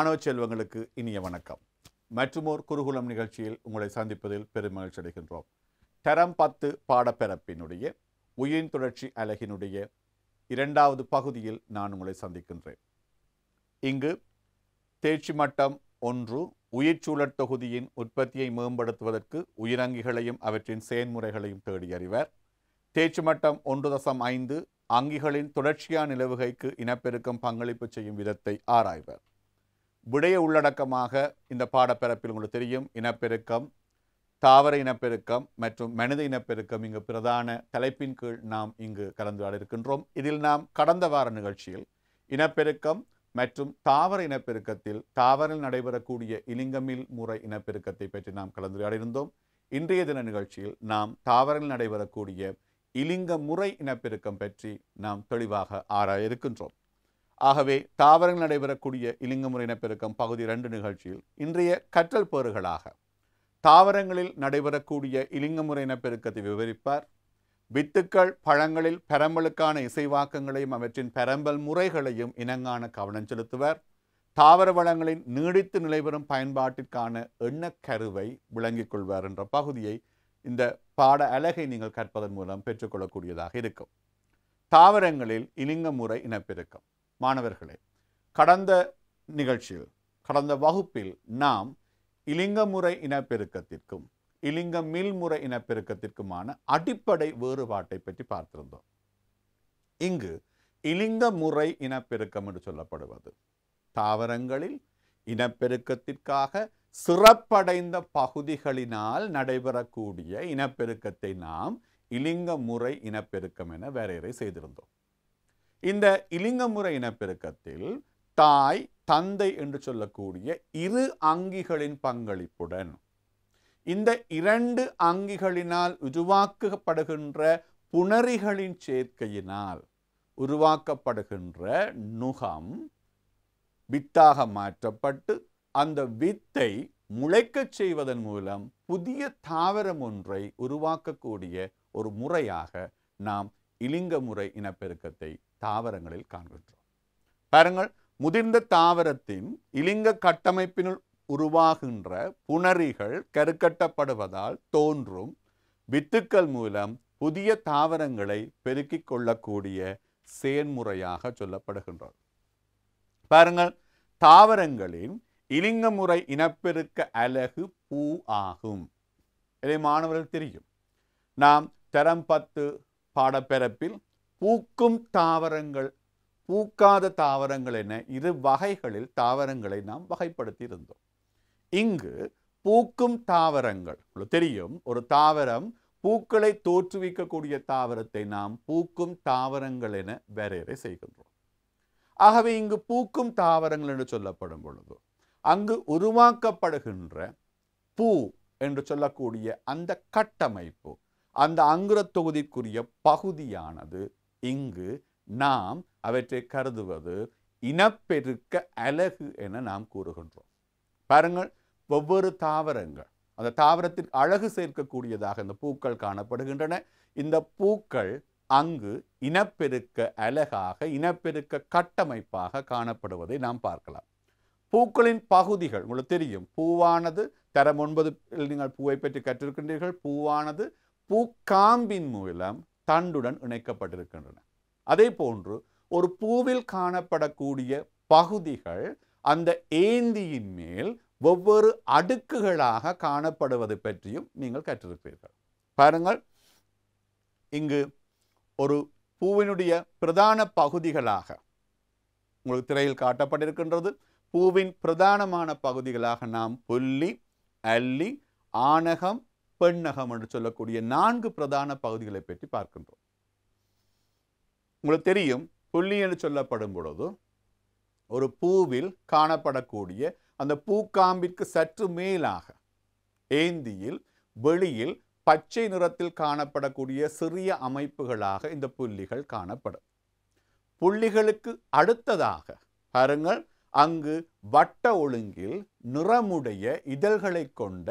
மாணவ செல்வங்களுக்கு இனிய வணக்கம் மற்றுமோர் குருகுலம் நிகழ்ச்சியில் உங்களை சந்திப்பதில் பெருமகிழ்ச்சி அடைகின்றோம் தரம் பத்து பாடப்பிறப்பினுடைய உயிரின் தொடர்ச்சி அலகினுடைய இரண்டாவது பகுதியில் நான் உங்களை சந்திக்கின்றேன் இங்கு தேர்ச்சி மட்டம் ஒன்று உயிர்ச்சூழல் தொகுதியின் உற்பத்தியை மேம்படுத்துவதற்கு உயிரங்கிகளையும் அவற்றின் செயன்முறைகளையும் தேடி அறிவர் தேர்ச்சி மட்டம் ஒன்று தசம் ஐந்து அங்கிகளின் தொடர்ச்சியான நிலவுகைக்கு இனப்பெருக்கம் பங்களிப்பு செய்யும் விதத்தை ஆராய்வர் விடய உள்ளடக்கமாக இந்த பாடப்பிறப்பில் உங்களுக்கு தெரியும் இனப்பெருக்கம் தாவர இனப்பெருக்கம் மற்றும் மனித இனப்பெருக்கம் இங்கு பிரதான தலைப்பின் கீழ் நாம் இங்கு கலந்துரையாட இருக்கின்றோம் இதில் நாம் கடந்த வார நிகழ்ச்சியில் இனப்பெருக்கம் மற்றும் தாவர இனப்பெருக்கத்தில் தாவரில் நடைபெறக்கூடிய இலிங்கமில் முறை இனப்பெருக்கத்தை பற்றி நாம் கலந்துரையாடியிருந்தோம் இருந்தோம் இன்றைய தின நிகழ்ச்சியில் நாம் தாவரில் நடைபெறக்கூடிய இலிங்க முறை இனப்பெருக்கம் பற்றி நாம் தெளிவாக ஆராய இருக்கின்றோம் ஆகவே தாவரங்கள் நடைபெறக்கூடிய இலிங்கமுறை இனப்பெருக்கம் பகுதி ரெண்டு நிகழ்ச்சியில் இன்றைய கற்றல் பேறுகளாக தாவரங்களில் நடைபெறக்கூடிய இலிங்கமுறை இனப்பெருக்கத்தை விவரிப்பார் வித்துக்கள் பழங்களில் பெரம்பலுக்கான இசைவாக்கங்களையும் அவற்றின் பெரம்பல் முறைகளையும் இனங்கான கவனம் செலுத்துவர் தாவர வளங்களின் நீடித்து நிலைபெறும் பயன்பாட்டிற்கான எண்ணக்கருவை விளங்கிக் கொள்வார் என்ற பகுதியை இந்த பாட அழகை நீங்கள் கற்பதன் மூலம் பெற்றுக்கொள்ளக்கூடியதாக இருக்கும் தாவரங்களில் இலிங்க முறை இனப்பெருக்கம் மாணவர்களே கடந்த நிகழ்ச்சியில் கடந்த வகுப்பில் நாம் இலிங்கமுறை இனப்பெருக்கத்திற்கும் இலிங்க மீள்முறை இனப்பெருக்கத்திற்குமான அடிப்படை வேறுபாட்டை பற்றி பார்த்திருந்தோம் இங்கு இலிங்க முறை இனப்பெருக்கம் என்று சொல்லப்படுவது தாவரங்களில் இனப்பெருக்கத்திற்காக சிறப்படைந்த பகுதிகளினால் நடைபெறக்கூடிய இனப்பெருக்கத்தை நாம் இலிங்க முறை இனப்பெருக்கம் என வேறையறை செய்திருந்தோம் இந்த இலிங்கமுறை இனப்பெருக்கத்தில் தாய் தந்தை என்று சொல்லக்கூடிய இரு அங்கிகளின் பங்களிப்புடன் இந்த இரண்டு அங்கிகளினால் உருவாக்கப்படுகின்ற புணரிகளின் சேர்க்கையினால் உருவாக்கப்படுகின்ற நுகம் வித்தாக மாற்றப்பட்டு அந்த வித்தை முளைக்கச் செய்வதன் மூலம் புதிய தாவரம் ஒன்றை உருவாக்கக்கூடிய ஒரு முறையாக நாம் இலிங்க முறை இனப்பெருக்கத்தை தாவரங்களில் காண்கின்றோம் பாருங்கள் முதிர்ந்த தாவரத்தின் இலிங்க கட்டமைப்பினுள் உருவாகின்ற புணரிகள் கருக்கட்டப்படுவதால் தோன்றும் வித்துக்கள் மூலம் புதிய தாவரங்களை பெருக்கிக் கொள்ளக்கூடிய செயன்முறையாக சொல்லப்படுகின்றது பாருங்கள் தாவரங்களின் இலிங்க முறை இனப்பெருக்க அலகு பூ ஆகும் இதை மாணவர்கள் தெரியும் நாம் தரம் பத்து பாடப்பெறப்பில் பூக்கும் தாவரங்கள் பூக்காத தாவரங்கள் என இரு வகைகளில் தாவரங்களை நாம் வகைப்படுத்தி இருந்தோம் இங்கு பூக்கும் தாவரங்கள் தெரியும் ஒரு தாவரம் பூக்களை தோற்றுவிக்கக்கூடிய தாவரத்தை நாம் பூக்கும் தாவரங்கள் என வரையறை செய்கின்றோம் ஆகவே இங்கு பூக்கும் தாவரங்கள் என்று சொல்லப்படும் பொழுது அங்கு உருவாக்கப்படுகின்ற பூ என்று சொல்லக்கூடிய அந்த கட்டமைப்பு அந்த அங்குர தொகுதிக்குரிய பகுதியானது இங்கு நாம் அவற்றை கருதுவது இனப்பெருக்க அழகு என நாம் கூறுகின்றோம் பாருங்கள் ஒவ்வொரு தாவரங்கள் அந்த தாவரத்தில் அழகு சேர்க்கக்கூடியதாக இந்த பூக்கள் காணப்படுகின்றன இந்த பூக்கள் அங்கு இனப்பெருக்க அழகாக இனப்பெருக்க கட்டமைப்பாக காணப்படுவதை நாம் பார்க்கலாம் பூக்களின் பகுதிகள் உங்களுக்கு தெரியும் பூவானது தரம் ஒன்பது நீங்கள் பூவை பற்றி கற்றிருக்கின்றீர்கள் பூவானது பூக்காம்பின் மூலம் தண்டுடன் இணைக்கப்பட்டிருக்கின்றன அதே போன்று ஒரு பூவில் காணப்படக்கூடிய பகுதிகள் அந்த ஏந்தியின் மேல் ஒவ்வொரு அடுக்குகளாக காணப்படுவது பற்றியும் நீங்கள் கற்றிருப்பீர்கள் பாருங்கள் இங்கு ஒரு பூவினுடைய பிரதான பகுதிகளாக உங்களுக்கு திரையில் காட்டப்பட்டிருக்கின்றது பூவின் பிரதானமான பகுதிகளாக நாம் புள்ளி அல்லி ஆணகம் பெண்ணகம் என்று சொல்லக்கூடிய நான்கு பிரதான பகுதிகளை பற்றி பார்க்கின்றோம் உங்களுக்கு தெரியும் புள்ளி என்று சொல்லப்படும் பொழுது ஒரு பூவில் காணப்படக்கூடிய அந்த பூக்காம்பிற்கு சற்று மேலாக ஏந்தியில் வெளியில் பச்சை நிறத்தில் காணப்படக்கூடிய சிறிய அமைப்புகளாக இந்த புள்ளிகள் காணப்படும் புள்ளிகளுக்கு அடுத்ததாக பாருங்கள் அங்கு வட்ட ஒழுங்கில் நிறமுடைய இதழ்களை கொண்ட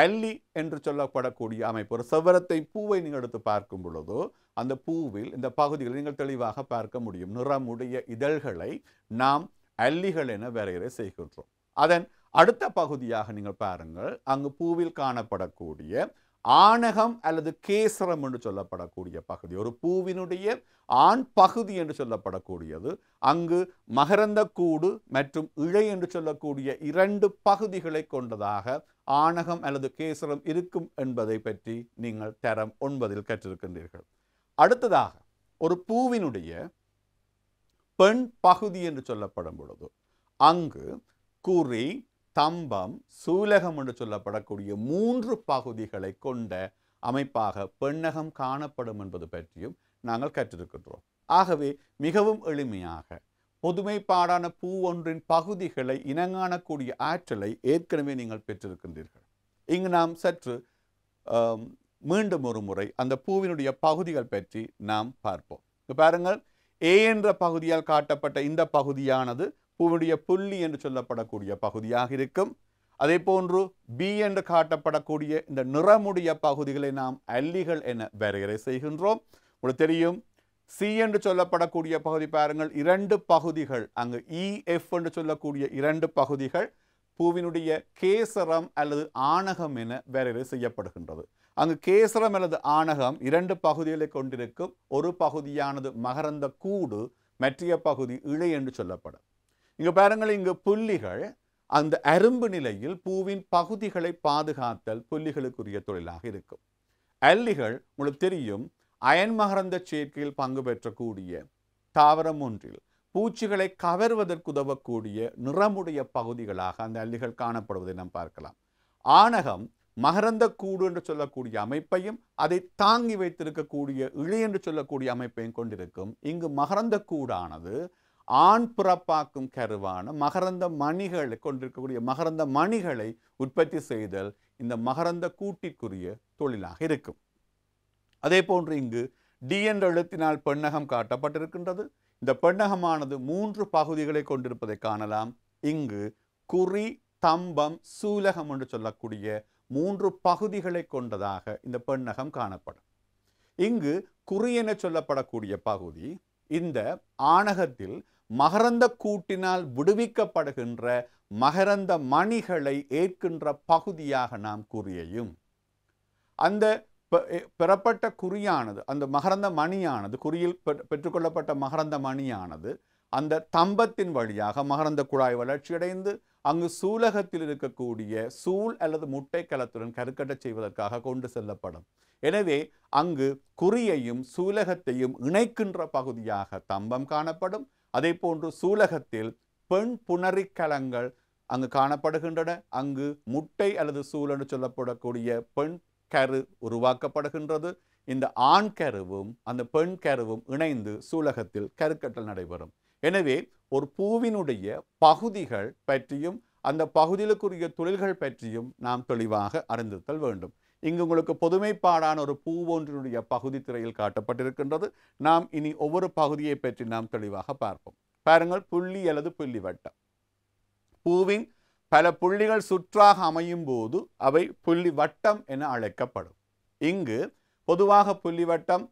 அல்லி என்று சொல்லப்படக்கூடிய அமைப்பு ஒரு செவ்வரத்தை பூவை நீங்கள் எடுத்து பார்க்கும் பொழுதோ அந்த பூவில் இந்த பகுதிகளை நீங்கள் தெளிவாக பார்க்க முடியும் நிறமுடைய இதழ்களை நாம் அல்லிகள் என வரையறை செய்கின்றோம் அதன் அடுத்த பகுதியாக நீங்கள் பாருங்கள் அங்கு பூவில் காணப்படக்கூடிய ஆணகம் அல்லது கேசரம் என்று சொல்லப்படக்கூடிய பகுதி ஒரு பூவினுடைய ஆண் பகுதி என்று சொல்லப்படக்கூடியது அங்கு மகரந்த கூடு மற்றும் இழை என்று சொல்லக்கூடிய இரண்டு பகுதிகளை கொண்டதாக ஆணகம் அல்லது கேசரம் இருக்கும் என்பதை பற்றி நீங்கள் தரம் ஒன்பதில் கற்றிருக்கின்றீர்கள் அடுத்ததாக ஒரு பூவினுடைய பெண் பகுதி என்று சொல்லப்படும் பொழுது அங்கு குறி தம்பம் சூலகம் என்று சொல்லப்படக்கூடிய மூன்று பகுதிகளை கொண்ட அமைப்பாக பெண்ணகம் காணப்படும் என்பது பற்றியும் நாங்கள் கற்றிருக்கின்றோம் ஆகவே மிகவும் எளிமையாக பொதுமைப்பாடான பூ ஒன்றின் பகுதிகளை இனங்காணக்கூடிய ஆற்றலை ஏற்கனவே நீங்கள் பெற்றிருக்கின்றீர்கள் இங்கு நாம் சற்று மீண்டும் ஒரு முறை அந்த பூவினுடைய பகுதிகள் பற்றி நாம் பார்ப்போம் பாருங்கள் ஏ என்ற பகுதியால் காட்டப்பட்ட இந்த பகுதியானது பூவினுடைய புள்ளி என்று சொல்லப்படக்கூடிய பகுதியாக இருக்கும் அதே போன்று பி என்று காட்டப்படக்கூடிய இந்த நிறமுடைய பகுதிகளை நாம் அல்லிகள் என வரையறை செய்கின்றோம் உங்களுக்கு தெரியும் சி என்று சொல்லப்படக்கூடிய பகுதி பாருங்கள் இரண்டு பகுதிகள் அங்கு இஎஃப் e, என்று சொல்லக்கூடிய இரண்டு பகுதிகள் பூவினுடைய கேசரம் அல்லது ஆணகம் என வரையறை செய்யப்படுகின்றது அங்கு கேசரம் அல்லது ஆணகம் இரண்டு பகுதிகளை கொண்டிருக்கும் ஒரு பகுதியானது மகரந்த கூடு மற்றைய பகுதி இழை என்று சொல்லப்படும் இங்கே பாருங்கள் இங்கு புள்ளிகள் அந்த அரும்பு நிலையில் பூவின் பகுதிகளை பாதுகாத்தல் புள்ளிகளுக்குரிய தொழிலாக இருக்கும் அல்லிகள் உங்களுக்கு தெரியும் அயன் மகரந்த சேர்க்கையில் பங்கு பெற்றக்கூடிய தாவரம் ஒன்றில் பூச்சிகளை கவர்வதற்கு உதவக்கூடிய நிறமுடைய பகுதிகளாக அந்த அல்லிகள் காணப்படுவதை நாம் பார்க்கலாம் ஆணகம் மகரந்த கூடு என்று சொல்லக்கூடிய அமைப்பையும் அதை தாங்கி வைத்திருக்கக்கூடிய இழி என்று சொல்லக்கூடிய அமைப்பையும் கொண்டிருக்கும் இங்கு மகரந்த கூடானது ஆண் புறப்பாக்கும் கருவான மகரந்த மணிகளை கொண்டிருக்கக்கூடிய மகரந்த மணிகளை உற்பத்தி செய்தல் இந்த மகரந்த கூட்டிற்குரிய தொழிலாக இருக்கும் அதே போன்று இங்கு டி என்ற எழுத்தினால் பெண்ணகம் காட்டப்பட்டிருக்கின்றது இந்த பெண்ணகமானது மூன்று பகுதிகளை கொண்டிருப்பதை காணலாம் இங்கு குறி தம்பம் சூலகம் என்று சொல்லக்கூடிய மூன்று பகுதிகளை கொண்டதாக இந்த பெண்ணகம் காணப்படும் இங்கு குறி என சொல்லப்படக்கூடிய பகுதி இந்த ஆணகத்தில் மகரந்த கூட்டினால் விடுவிக்கப்படுகின்ற மகரந்த மணிகளை ஏற்கின்ற பகுதியாக நாம் குறியையும் அந்த பெறப்பட்ட குறியானது அந்த மகரந்த மணியானது குறியில் பெற்றுக்கொள்ளப்பட்ட மகரந்த மணியானது அந்த தம்பத்தின் வழியாக மகரந்த குழாய் வளர்ச்சியடைந்து அங்கு சூலகத்தில் இருக்கக்கூடிய சூழ் அல்லது முட்டை கலத்துடன் கருக்கட்டச் செய்வதற்காக கொண்டு செல்லப்படும் எனவே அங்கு குறியையும் சூலகத்தையும் இணைக்கின்ற பகுதியாக தம்பம் காணப்படும் அதே போன்று சூலகத்தில் பெண் புணரிக்கலங்கள் அங்கு காணப்படுகின்றன அங்கு முட்டை அல்லது சூல் என்று சொல்லப்படக்கூடிய பெண் கரு உருவாக்கப்படுகின்றது இந்த ஆண் கருவும் அந்த பெண் கருவும் இணைந்து சூலகத்தில் கருக்கட்டல் நடைபெறும் எனவே ஒரு பூவினுடைய பகுதிகள் பற்றியும் அந்த பகுதிகளுக்குரிய தொழில்கள் பற்றியும் நாம் தெளிவாக அறிந்திருத்தல் வேண்டும் இங்கு உங்களுக்கு பொதுமைப்பாடான ஒரு ஒன்றினுடைய பகுதி திரையில் காட்டப்பட்டிருக்கின்றது நாம் இனி ஒவ்வொரு பகுதியை பற்றி நாம் தெளிவாக பார்ப்போம் பாருங்கள் புள்ளி அல்லது புள்ளி வட்டம் பூவின் பல புள்ளிகள் சுற்றாக அமையும் போது அவை புள்ளி வட்டம் என அழைக்கப்படும் இங்கு பொதுவாக புள்ளி வட்டம்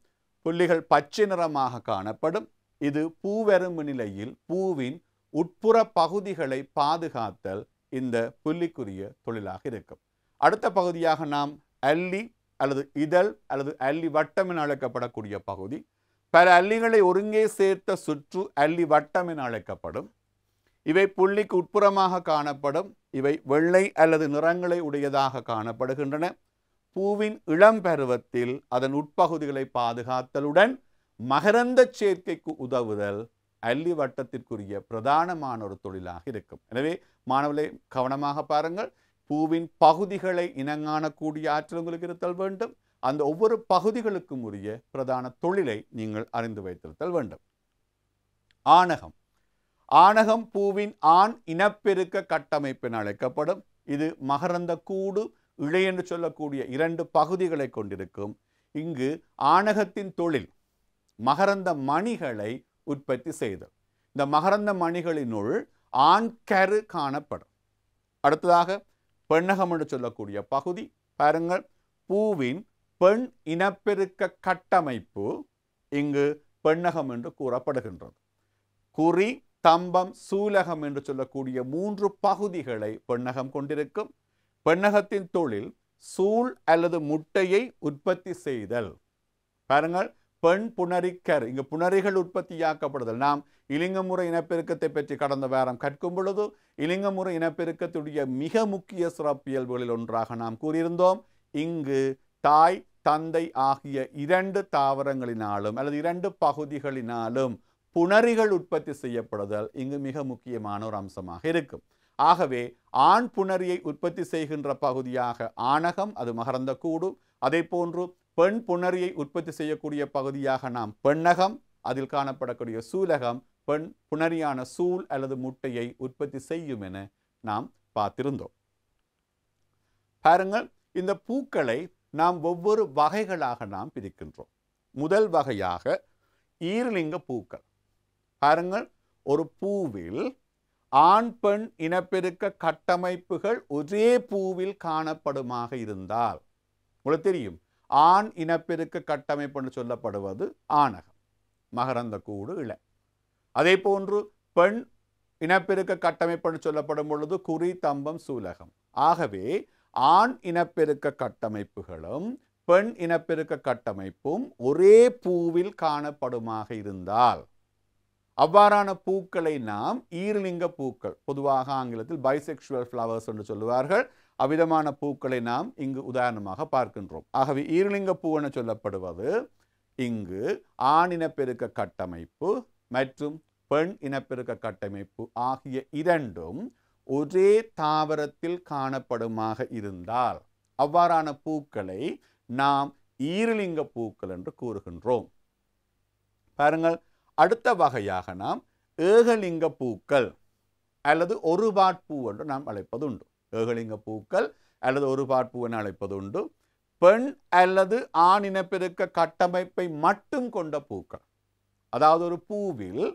புள்ளிகள் பச்சை நிறமாக காணப்படும் இது பூவெரும்பு நிலையில் பூவின் உட்புற பகுதிகளை பாதுகாத்தல் இந்த புள்ளிக்குரிய தொழிலாக இருக்கும் அடுத்த பகுதியாக நாம் அல்லி அல்லது இதழ் அல்லது அல்லி வட்டம் என அழைக்கப்படக்கூடிய பகுதி பல அல்லிகளை ஒருங்கே சேர்த்த சுற்று அல்லி வட்டம் என அழைக்கப்படும் இவை புள்ளிக்கு உட்புறமாக காணப்படும் இவை வெள்ளை அல்லது நிறங்களை உடையதாக காணப்படுகின்றன பூவின் இளம் பருவத்தில் அதன் உட்பகுதிகளை பாதுகாத்தலுடன் மகரந்த சேர்க்கைக்கு உதவுதல் அல்லி வட்டத்திற்குரிய பிரதானமான ஒரு தொழிலாக இருக்கும் எனவே மாணவர்களை கவனமாக பாருங்கள் பூவின் பகுதிகளை இனங்காணக்கூடிய ஆற்றல் உங்களுக்கு இருத்தல் வேண்டும் அந்த ஒவ்வொரு பகுதிகளுக்கும் உரிய பிரதான தொழிலை நீங்கள் அறிந்து வைத்திருத்தல் வேண்டும் ஆணகம் ஆணகம் பூவின் ஆண் இனப்பெருக்க கட்டமைப்பின் அழைக்கப்படும் இது மகரந்த கூடு இழை என்று சொல்லக்கூடிய இரண்டு பகுதிகளை கொண்டிருக்கும் இங்கு ஆணகத்தின் தொழில் மகரந்த மணிகளை உற்பத்தி செய்தது இந்த மகரந்த மணிகளினுள் ஆண் கரு காணப்படும் அடுத்ததாக பெண்ணகம் என்று சொல்லக்கூடிய பகுதி பாருங்கள் பூவின் பெண் இனப்பெருக்க கட்டமைப்பு இங்கு பெண்ணகம் என்று கூறப்படுகின்றது குறி தம்பம் சூலகம் என்று சொல்லக்கூடிய மூன்று பகுதிகளை பெண்ணகம் கொண்டிருக்கும் பெண்ணகத்தின் தொழில் சூழ் அல்லது முட்டையை உற்பத்தி செய்தல் பாருங்கள் பெண் புனரிக்கர் இங்கு புனரிகள் உற்பத்தியாக்கப்படுதல் நாம் இலிங்கமுறை இனப்பெருக்கத்தை பற்றி கடந்த வாரம் கற்கும் பொழுது இலிங்கமுறை இனப்பெருக்கத்துடைய மிக முக்கிய சிறப்பியல்புகளில் ஒன்றாக நாம் கூறியிருந்தோம் இங்கு தாய் தந்தை ஆகிய இரண்டு தாவரங்களினாலும் அல்லது இரண்டு பகுதிகளினாலும் புணரிகள் உற்பத்தி செய்யப்படுதல் இங்கு மிக முக்கியமான ஒரு அம்சமாக இருக்கும் ஆகவே ஆண் புணரியை உற்பத்தி செய்கின்ற பகுதியாக ஆணகம் அது மகரந்த கூடு அதே போன்று பெண் புணரியை உற்பத்தி செய்யக்கூடிய பகுதியாக நாம் பெண்ணகம் அதில் காணப்படக்கூடிய சூலகம் பெண் புணரியான சூல் அல்லது முட்டையை உற்பத்தி செய்யும் என நாம் பார்த்திருந்தோம் பாருங்கள் இந்த பூக்களை நாம் ஒவ்வொரு வகைகளாக நாம் பிரிக்கின்றோம் முதல் வகையாக ஈரலிங்க பூக்கள் பாருங்கள் ஒரு பூவில் ஆண் பெண் இனப்பெருக்க கட்டமைப்புகள் ஒரே பூவில் காணப்படுமாக இருந்தால் உங்களுக்கு தெரியும் ஆண் இனப்பெருக்க கட்டமைப்புன்னு சொல்லப்படுவது ஆணகம் மகரந்த கூடு இளை அதே போன்று பெண் இனப்பெருக்க கட்டமைப்புன்னு சொல்லப்படும் பொழுது குறி தம்பம் சூலகம் ஆகவே ஆண் இனப்பெருக்க கட்டமைப்புகளும் பெண் இனப்பெருக்க கட்டமைப்பும் ஒரே பூவில் காணப்படுமாக இருந்தால் அவ்வாறான பூக்களை நாம் ஈரலிங்க பூக்கள் பொதுவாக ஆங்கிலத்தில் பைசெக்ஷுவல் ஃப்ளவர்ஸ் என்று சொல்லுவார்கள் அவ்விதமான பூக்களை நாம் இங்கு உதாரணமாக பார்க்கின்றோம் ஆகவே ஈரலிங்க பூ என சொல்லப்படுவது இங்கு ஆண் இனப்பெருக்க கட்டமைப்பு மற்றும் பெண் இனப்பெருக்க கட்டமைப்பு ஆகிய இரண்டும் ஒரே தாவரத்தில் காணப்படுமாக இருந்தால் அவ்வாறான பூக்களை நாம் ஈரலிங்க பூக்கள் என்று கூறுகின்றோம் பாருங்கள் அடுத்த வகையாக நாம் ஏகலிங்க பூக்கள் அல்லது ஒருபாட்பூ என்று நாம் அழைப்பது உண்டு ஏகலிங்க பூக்கள் அல்லது ஒரு பார்ப்பூ என அழைப்பது உண்டு பெண் அல்லது ஆண் இனப்பெருக்க கட்டமைப்பை மட்டும் கொண்ட பூக்கள் அதாவது ஒரு பூவில்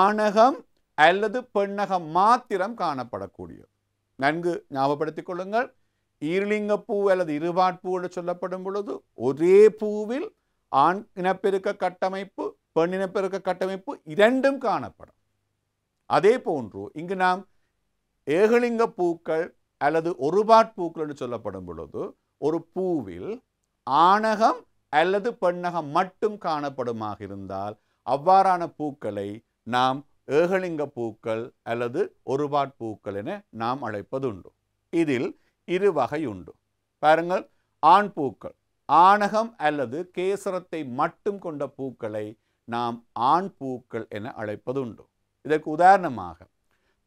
ஆணகம் அல்லது பெண்ணகம் மாத்திரம் காணப்படக்கூடியது நன்கு ஞாபகப்படுத்திக் கொள்ளுங்கள் ஈர்லிங்க பூ அல்லது இருபாட்பூ என்று சொல்லப்படும் பொழுது ஒரே பூவில் ஆண் இனப்பெருக்க கட்டமைப்பு பெண் இனப்பெருக்க கட்டமைப்பு இரண்டும் காணப்படும் அதே போன்று இங்கு நாம் ஏகலிங்க பூக்கள் அல்லது ஒருபாட் பூக்கள் என்று சொல்லப்படும் பொழுது ஒரு பூவில் ஆணகம் அல்லது பெண்ணகம் மட்டும் காணப்படுமாக இருந்தால் அவ்வாறான பூக்களை நாம் ஏகலிங்க பூக்கள் அல்லது ஒருபாட் பூக்கள் என நாம் அழைப்பதுண்டு இதில் இரு வகை உண்டு பாருங்கள் ஆண் பூக்கள் ஆணகம் அல்லது கேசரத்தை மட்டும் கொண்ட பூக்களை நாம் ஆண் பூக்கள் என அழைப்பதுண்டு இதற்கு உதாரணமாக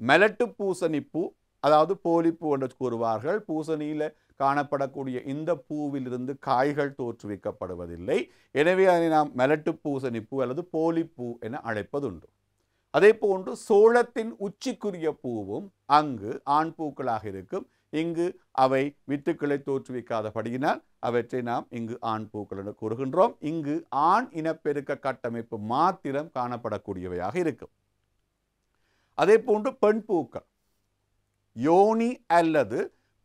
மெலட்டு பூசணி பூ அதாவது போலிப்பூ என்று கூறுவார்கள் பூசணியில் காணப்படக்கூடிய இந்த பூவிலிருந்து காய்கள் தோற்றுவிக்கப்படுவதில்லை எனவே அதை நாம் மெலட்டு பூசணிப்பூ அல்லது போலிப்பூ என அழைப்பதுண்டு அதே போன்று சோளத்தின் உச்சிக்குரிய பூவும் அங்கு ஆண் பூக்களாக இருக்கும் இங்கு அவை வித்துக்களை தோற்றுவிக்காதபடியினால் அவற்றை நாம் இங்கு ஆண் பூக்கள் என்று கூறுகின்றோம் இங்கு ஆண் இனப்பெருக்க கட்டமைப்பு மாத்திரம் காணப்படக்கூடியவையாக இருக்கும் அதே போன்று பெண் பூக்கள் யோனி அல்லது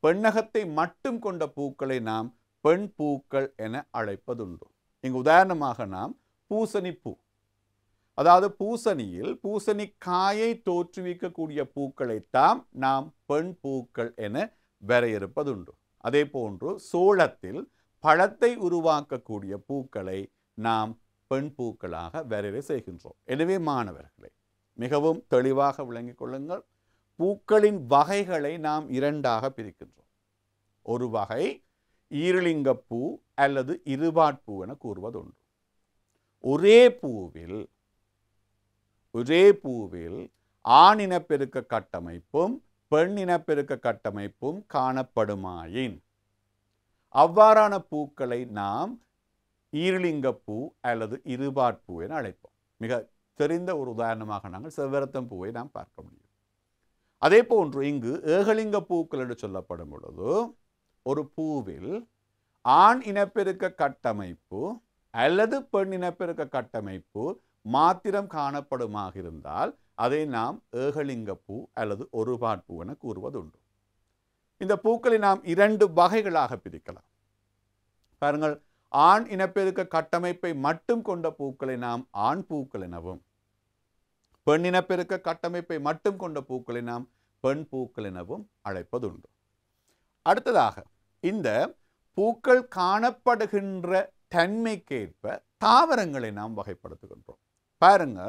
பெண்ணகத்தை மட்டும் கொண்ட பூக்களை நாம் பெண் பூக்கள் என அழைப்பதுண்டு இங்கு உதாரணமாக நாம் பூசணி பூ அதாவது பூசணியில் பூசணி காயை தோற்றுவிக்கக்கூடிய பூக்களைத்தான் நாம் பெண் பூக்கள் என வரையறுப்பதுண்டு அதே போன்று சோளத்தில் பழத்தை உருவாக்கக்கூடிய பூக்களை நாம் பெண் பூக்களாக வரையறை செய்கின்றோம் எனவே மாணவர்களை மிகவும் தெளிவாக விளங்கிக் கொள்ளுங்கள் பூக்களின் வகைகளை நாம் இரண்டாக பிரிக்கின்றோம் ஒரு வகை ஈரலிங்கப்பூ அல்லது இருபாட்பூ என கூறுவதுண்டு ஒரே பூவில் ஒரே பூவில் ஆண் இனப்பெருக்க கட்டமைப்பும் பெண் இனப்பெருக்க கட்டமைப்பும் காணப்படுமாயின் அவ்வாறான பூக்களை நாம் ஈரலிங்கப்பூ அல்லது இருபாட்பூ என அழைப்போம் மிக தெரிந்த ஒரு உதாரணமாக நாங்கள் செவ்வரத்தம் பூவை நாம் பார்க்க முடியும் அதே போன்று இங்கு ஏகலிங்க பூக்கள் என்று சொல்லப்படும் பொழுது ஒரு பூவில் ஆண் இனப்பெருக்க கட்டமைப்பு அல்லது பெண் இனப்பெருக்க கட்டமைப்பு மாத்திரம் காணப்படுமாக இருந்தால் அதை நாம் ஏகலிங்க பூ அல்லது ஒரு பூ என கூறுவதுண்டு இந்த பூக்களை நாம் இரண்டு வகைகளாக பிரிக்கலாம் பாருங்கள் ஆண் இனப்பெருக்க கட்டமைப்பை மட்டும் கொண்ட பூக்களை நாம் ஆண் பூக்கள் எனவும் பெண் இனப்பெருக்க கட்டமைப்பை மட்டும் கொண்ட பூக்களை நாம் பெண் பூக்கள் எனவும் அழைப்பதுண்டு அடுத்ததாக இந்த பூக்கள் காணப்படுகின்ற தன்மைக்கேற்ப தாவரங்களை நாம் வகைப்படுத்துகின்றோம் பாருங்க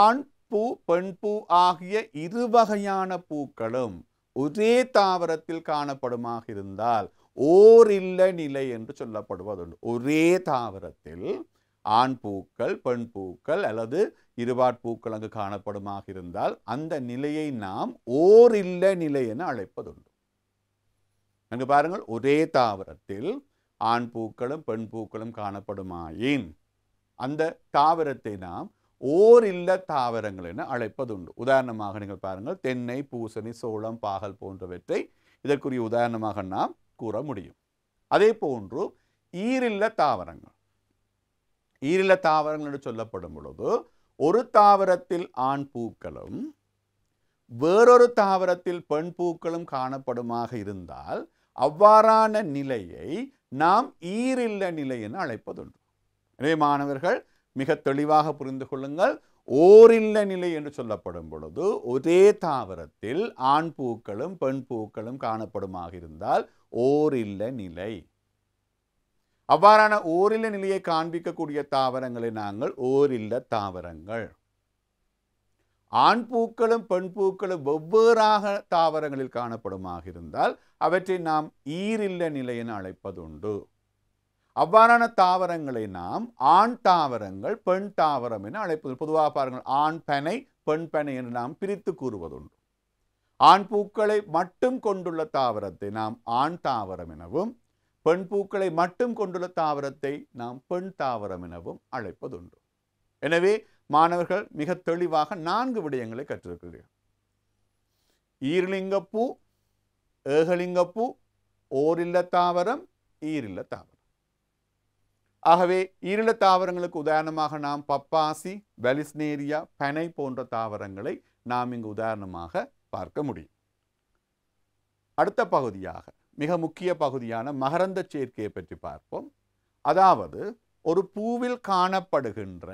ஆண் பூ பெண் பூ ஆகிய இரு வகையான பூக்களும் ஒரே தாவரத்தில் காணப்படுமாக இருந்தால் ஓரில்ல நிலை என்று சொல்லப்படுவதுண்டு ஒரே தாவரத்தில் ஆண் பூக்கள் பெண் பூக்கள் அல்லது இருபாட்பூக்கள் அங்கு காணப்படுமாக இருந்தால் அந்த நிலையை நாம் ஓர் இல்ல நிலை என அழைப்பதுண்டு அங்கு பாருங்கள் ஒரே தாவரத்தில் ஆண் பூக்களும் பெண் பூக்களும் காணப்படுமாயின் அந்த தாவரத்தை நாம் ஓர் இல்ல தாவரங்கள் என அழைப்பதுண்டு உதாரணமாக நீங்கள் பாருங்கள் தென்னை பூசணி சோளம் பாகல் போன்றவற்றை இதற்குரிய உதாரணமாக நாம் கூற முடியும் அதே போன்று ஈரில்ல தாவரங்கள் ஈரில தாவரங்கள் என்று சொல்லப்படும் பொழுது ஒரு தாவரத்தில் ஆண் பூக்களும் வேறொரு தாவரத்தில் பெண் பூக்களும் காணப்படுமாக இருந்தால் அவ்வாறான நிலையை நாம் ஈரில்ல நிலை என அழைப்பதுண்டு எனவே மாணவர்கள் மிக தெளிவாக புரிந்து கொள்ளுங்கள் ஓரில்ல நிலை என்று சொல்லப்படும் பொழுது ஒரே தாவரத்தில் ஆண் பூக்களும் பெண் பூக்களும் காணப்படுமாக இருந்தால் ஓரில்ல நிலை அவ்வாறான ஓரில்ல நிலையை காண்பிக்கக்கூடிய தாவரங்களை நாங்கள் ஓரில்ல தாவரங்கள் ஆண் பூக்களும் பெண் பூக்களும் வெவ்வேறாக தாவரங்களில் காணப்படுமாக இருந்தால் அவற்றை நாம் ஈரில்ல நிலை என அழைப்பதுண்டு அவ்வாறான தாவரங்களை நாம் ஆண் தாவரங்கள் பெண் தாவரம் என அழைப்பது பொதுவாக பாருங்கள் ஆண் பனை பெண் பனை என்று நாம் பிரித்து கூறுவதுண்டு ஆண் பூக்களை மட்டும் கொண்டுள்ள தாவரத்தை நாம் ஆண் தாவரம் எனவும் பெண் பூக்களை மட்டும் கொண்டுள்ள தாவரத்தை நாம் பெண் தாவரம் எனவும் அழைப்பதுண்டு எனவே மாணவர்கள் மிக தெளிவாக நான்கு விடயங்களை கற்றிருக்கிறீர்கள் ஈர்லிங்கப்பூ ஏகலிங்கப்பூ ஓரில்ல தாவரம் ஈரில்ல தாவரம் ஆகவே ஈரில தாவரங்களுக்கு உதாரணமாக நாம் பப்பாசி வெலிஸ்னேரியா பனை போன்ற தாவரங்களை நாம் இங்கு உதாரணமாக பார்க்க முடியும் அடுத்த பகுதியாக மிக முக்கிய பகுதியான மகரந்த சேர்க்கையை பற்றி பார்ப்போம் அதாவது ஒரு பூவில் காணப்படுகின்ற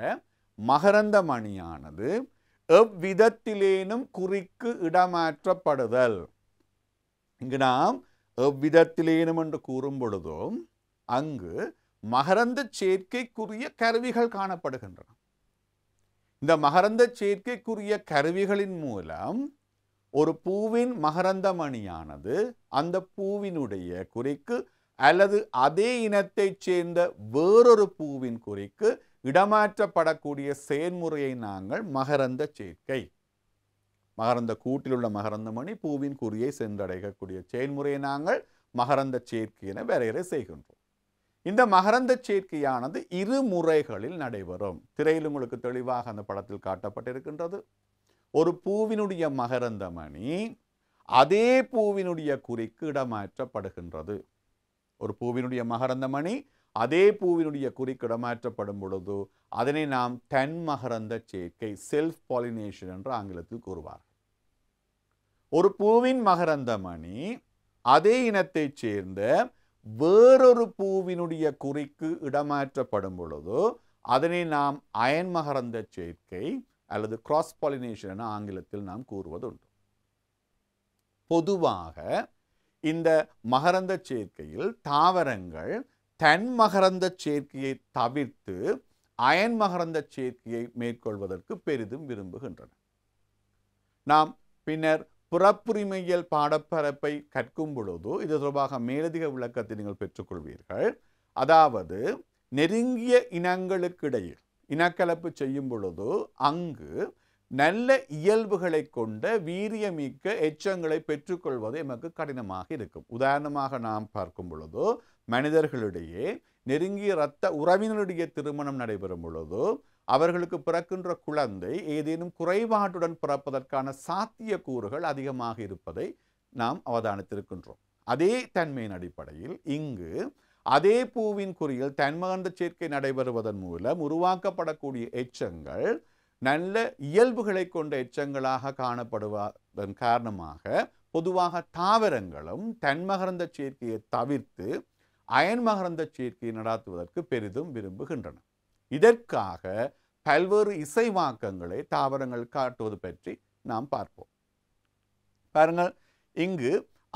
மகரந்த மணியானது எவ்விதத்திலேனும் குறிக்கு இடமாற்றப்படுதல் இங்கு நாம் எவ்விதத்திலேனும் என்று கூறும் பொழுதும் அங்கு மகரந்த சேர்க்கைக்குரிய கருவிகள் காணப்படுகின்றன இந்த மகரந்த சேர்க்கைக்குரிய கருவிகளின் மூலம் ஒரு பூவின் மகரந்தமணியானது அந்த பூவினுடைய குறிக்கு அல்லது அதே இனத்தைச் சேர்ந்த வேறொரு பூவின் குறிக்கு இடமாற்றப்படக்கூடிய செயல்முறையை நாங்கள் மகரந்த சேர்க்கை மகரந்த கூட்டில் உள்ள மகரந்த மணி பூவின் குறியை சென்றடையக்கூடிய செயல்முறையை நாங்கள் மகரந்த சேர்க்கை என வரையறை செய்கின்றோம் இந்த மகரந்த சேர்க்கையானது இரு முறைகளில் நடைபெறும் திரையில் உங்களுக்கு தெளிவாக அந்த படத்தில் காட்டப்பட்டிருக்கின்றது ஒரு பூவினுடைய மகரந்த மணி அதே பூவினுடைய குறிக்கு இடமாற்றப்படுகின்றது ஒரு பூவினுடைய மகரந்த மணி அதே பூவினுடைய குறிக்கு இடமாற்றப்படும் பொழுது அதனை நாம் தென் மகரந்த சேர்க்கை செல்ஃப் பாலினேஷன் என்று ஆங்கிலத்தில் கூறுவார் ஒரு பூவின் மகரந்த மணி அதே இனத்தைச் சேர்ந்த வேறொரு பூவினுடைய குறிக்கு இடமாற்றப்படும் பொழுது அதனை நாம் அயன் மகரந்த சேர்க்கை அல்லது கிராஸ் பாலினேஷன் என ஆங்கிலத்தில் நாம் கூறுவதுண்டு பொதுவாக இந்த மகரந்த சேர்க்கையில் தாவரங்கள் தன் மகரந்த சேர்க்கையை தவிர்த்து அயன் மகரந்த சேர்க்கையை மேற்கொள்வதற்கு பெரிதும் விரும்புகின்றன நாம் பின்னர் புறப்புரிமையல் பாடப்பரப்பை கற்கும் பொழுது இது தொடர்பாக மேலதிக விளக்கத்தை நீங்கள் பெற்றுக்கொள்வீர்கள் அதாவது நெருங்கிய இனங்களுக்கிடையில் இனக்கலப்பு செய்யும் பொழுது அங்கு நல்ல இயல்புகளை கொண்ட வீரியமிக்க எச்சங்களை பெற்றுக்கொள்வது எமக்கு கடினமாக இருக்கும் உதாரணமாக நாம் பார்க்கும் பொழுது மனிதர்களிடையே நெருங்கிய இரத்த உறவினருடைய திருமணம் நடைபெறும் பொழுது அவர்களுக்கு பிறக்கின்ற குழந்தை ஏதேனும் குறைபாட்டுடன் பிறப்பதற்கான சாத்திய கூறுகள் அதிகமாக இருப்பதை நாம் அவதானித்திருக்கின்றோம் அதே தன்மையின் அடிப்படையில் இங்கு அதே பூவின் குறியில் தன்மகந்த சேர்க்கை நடைபெறுவதன் மூலம் உருவாக்கப்படக்கூடிய எச்சங்கள் நல்ல இயல்புகளை கொண்ட எச்சங்களாக காணப்படுவதன் காரணமாக பொதுவாக தாவரங்களும் தன்மகரந்த சேர்க்கையை தவிர்த்து அயன்மகரந்த சேர்க்கையை நடாத்துவதற்கு பெரிதும் விரும்புகின்றன இதற்காக பல்வேறு இசைவாக்கங்களை தாவரங்கள் காட்டுவது பற்றி நாம் பார்ப்போம் பாருங்கள் இங்கு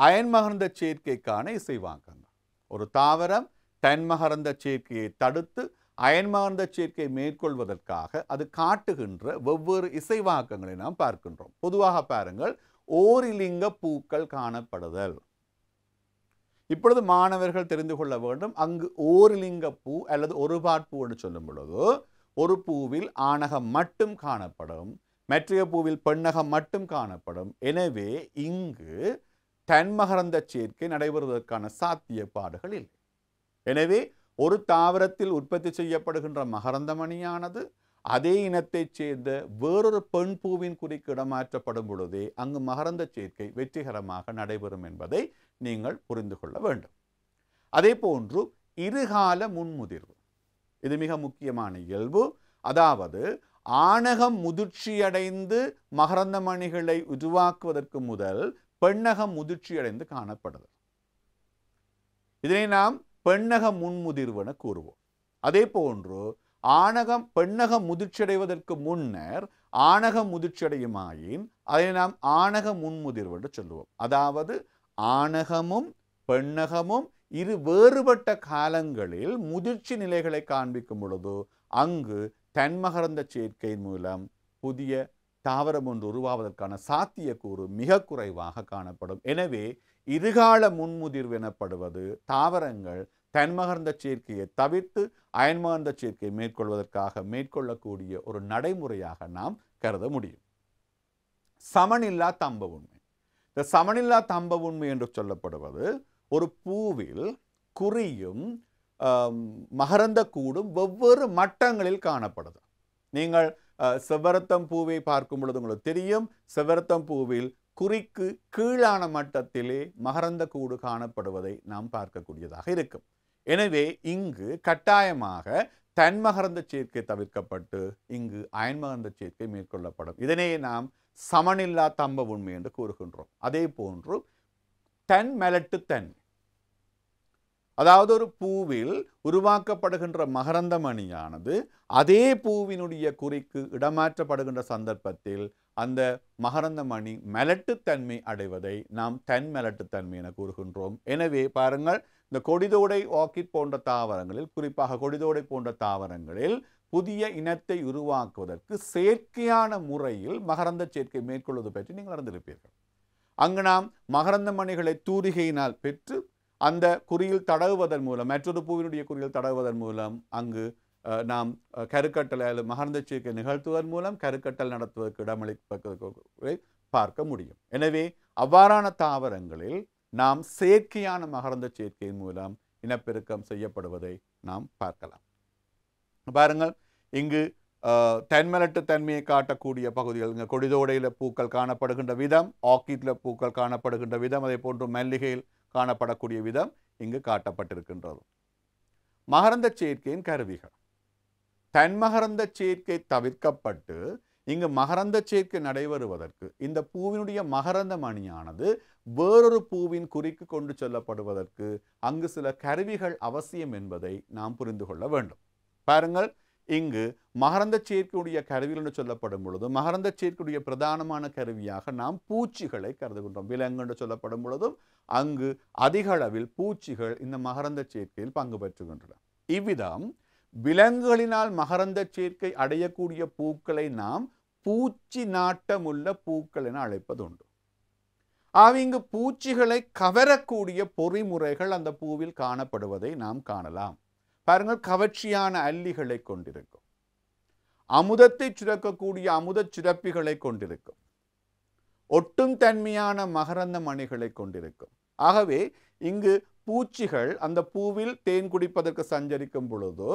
அயன்மகர்ந்த சேர்க்கைக்கான இசைவாக்கங்கள் ஒரு தாவரம் தன்மகர்ந்த சேர்க்கையை தடுத்து அயன்மகரந்த சேர்க்கையை மேற்கொள்வதற்காக அது காட்டுகின்ற வெவ்வேறு இசைவாக்கங்களை நாம் பார்க்கின்றோம் பொதுவாக பாருங்கள் ஓரிலிங்க பூக்கள் காணப்படுதல் இப்பொழுது மாணவர்கள் தெரிந்து கொள்ள வேண்டும் அங்கு ஓரிலிங்க பூ அல்லது ஒரு பூ என்று சொல்லும் பொழுது ஒரு பூவில் ஆணகம் மட்டும் காணப்படும் மெற்றிய பூவில் பெண்ணகம் மட்டும் காணப்படும் எனவே இங்கு தன்மகரந்த சேர்க்கை நடைபெறுவதற்கான சாத்தியப்பாடுகள் இல்லை எனவே ஒரு தாவரத்தில் உற்பத்தி செய்யப்படுகின்ற மகரந்தமணியானது அதே இனத்தைச் சேர்ந்த வேறொரு பெண் பூவின் குறிக்கு இடமாற்றப்படும் பொழுதே அங்கு மகரந்த சேர்க்கை வெற்றிகரமாக நடைபெறும் என்பதை நீங்கள் புரிந்து கொள்ள வேண்டும் அதே போன்று இருகால முன்முதிர்வு இது மிக முக்கியமான இயல்பு அதாவது ஆணகம் முதிர்ச்சியடைந்து மகரந்த மணிகளை உருவாக்குவதற்கு முதல் பெண்ணகம் முதிர்ச்சியடைந்து காணப்படுது இதனை நாம் பெண்ணக முன்முதிர்வென கூறுவோம் அதே போன்று ஆணகம் பெண்ணகம் முதிர்ச்சியடைவதற்கு முன்னர் ஆணக முதிர்ச்சியடையுமாயின் அதை நாம் ஆணக முன்முதிர்வு என்று சொல்லுவோம் அதாவது ஆணகமும் பெண்ணகமும் இரு வேறுபட்ட காலங்களில் முதிர்ச்சி நிலைகளை காண்பிக்கும் பொழுது அங்கு தன்மகரந்த சேர்க்கை மூலம் புதிய தாவரம் ஒன்று உருவாவதற்கான சாத்தியக்கூறு மிக குறைவாக காணப்படும் எனவே இருகால முன்முதிர்வு எனப்படுவது தாவரங்கள் தன்மகர்ந்த சேர்க்கையை தவிர்த்து அயன்மகர்ந்த சேர்க்கையை மேற்கொள்வதற்காக மேற்கொள்ளக்கூடிய ஒரு நடைமுறையாக நாம் கருத முடியும் சமனில்லா தம்ப உண்மை இந்த சமனில்லா தம்ப உண்மை என்று சொல்லப்படுவது ஒரு பூவில் குறியும் மகரந்த கூடும் வெவ்வேறு மட்டங்களில் காணப்படுது நீங்கள் செவ்வரத்தம் பூவை பார்க்கும் பொழுது உங்களுக்கு தெரியும் செவ்வரத்தம் பூவில் குறிக்கு கீழான மட்டத்திலே மகரந்த கூடு காணப்படுவதை நாம் பார்க்கக்கூடியதாக இருக்கும் எனவே இங்கு கட்டாயமாக தன்மகரந்த சேர்க்கை தவிர்க்கப்பட்டு இங்கு அயன்மகரந்த சேர்க்கை மேற்கொள்ளப்படும் இதனை நாம் சமனில்லா தம்ப உண்மை என்று கூறுகின்றோம் அதே போன்று தன் மலட்டு தன் அதாவது ஒரு பூவில் உருவாக்கப்படுகின்ற மகரந்த மணியானது அதே பூவினுடைய குறிக்கு இடமாற்றப்படுகின்ற சந்தர்ப்பத்தில் அந்த மகரந்த மணி மெலட்டுத்தன்மை அடைவதை நாம் தன் மெலட்டுத்தன்மை என கூறுகின்றோம் எனவே பாருங்கள் இந்த கொடிதோடை ஆக்கிட் போன்ற தாவரங்களில் குறிப்பாக கொடிதோடை போன்ற தாவரங்களில் புதிய இனத்தை உருவாக்குவதற்கு செயற்கையான முறையில் மகரந்த சேர்க்கை மேற்கொள்வது பற்றி நீங்கள் அறிந்திருப்பீர்கள் அங்கு நாம் மகரந்த மணிகளை தூரிகையினால் பெற்று அந்த குறியில் தடவுவதன் மூலம் மற்றொரு பூவினுடைய குறியில் தடவுவதன் மூலம் அங்கு நாம் கருக்கட்டல மகர்ந்த சீர்க்கை நிகழ்த்துவதன் மூலம் கருக்கட்டல் நடத்துவதற்கு இடமளிப்பதை பார்க்க முடியும் எனவே அவ்வாறான தாவரங்களில் நாம் செயற்கையான மகர்ந்த சேர்க்கையின் மூலம் இனப்பெருக்கம் செய்யப்படுவதை நாம் பார்க்கலாம் பாருங்கள் இங்கு தன்மலட்டு தன்மையை காட்டக்கூடிய பகுதிகள் இங்கே கொடிதோடையில் பூக்கள் காணப்படுகின்ற விதம் ஆக்கிட்டில் பூக்கள் காணப்படுகின்ற விதம் அதே போன்று மல்லிகையில் காணப்படக்கூடிய விதம் இங்கு காட்டப்பட்டிருக்கின்றது மகரந்த சேர்க்கையின் கருவிகள் தன்மகரந்த சேர்க்கை தவிர்க்கப்பட்டு இங்கு மகரந்த சேர்க்கை நடைபெறுவதற்கு இந்த பூவினுடைய மகரந்த மணியானது வேறொரு பூவின் குறிக்கு கொண்டு செல்லப்படுவதற்கு அங்கு சில கருவிகள் அவசியம் என்பதை நாம் புரிந்து கொள்ள வேண்டும் பாருங்கள் இங்கு மகரந்த சேர்க்கையுடைய கருவிகள் என்று சொல்லப்படும் பொழுதும் மகரந்த சேர்க்கையுடைய பிரதானமான கருவியாக நாம் பூச்சிகளை கருதுகின்றோம் விலங்கு என்று சொல்லப்படும் பொழுதும் அங்கு அதிக அளவில் பூச்சிகள் இந்த மகரந்த சேர்க்கையில் பங்கு பெற்றுகின்றன இவ்விதம் விலங்குகளினால் மகரந்த சேர்க்கை அடையக்கூடிய பூக்களை நாம் பூச்சி நாட்டமுள்ள பூக்கள் என அழைப்பதுண்டு ஆக இங்கு பூச்சிகளை கவரக்கூடிய பொறிமுறைகள் அந்த பூவில் காணப்படுவதை நாம் காணலாம் பாருங்கள் கவர்ச்சியான அல்லிகளை கொண்டிருக்கும் அமுதத்தை சுரக்கக்கூடிய அமுத சுரப்பிகளை கொண்டிருக்கும் ஒட்டும் தன்மையான மகரந்த மணிகளை கொண்டிருக்கும் ஆகவே இங்கு பூச்சிகள் அந்த பூவில் தேன் குடிப்பதற்கு சஞ்சரிக்கும் பொழுது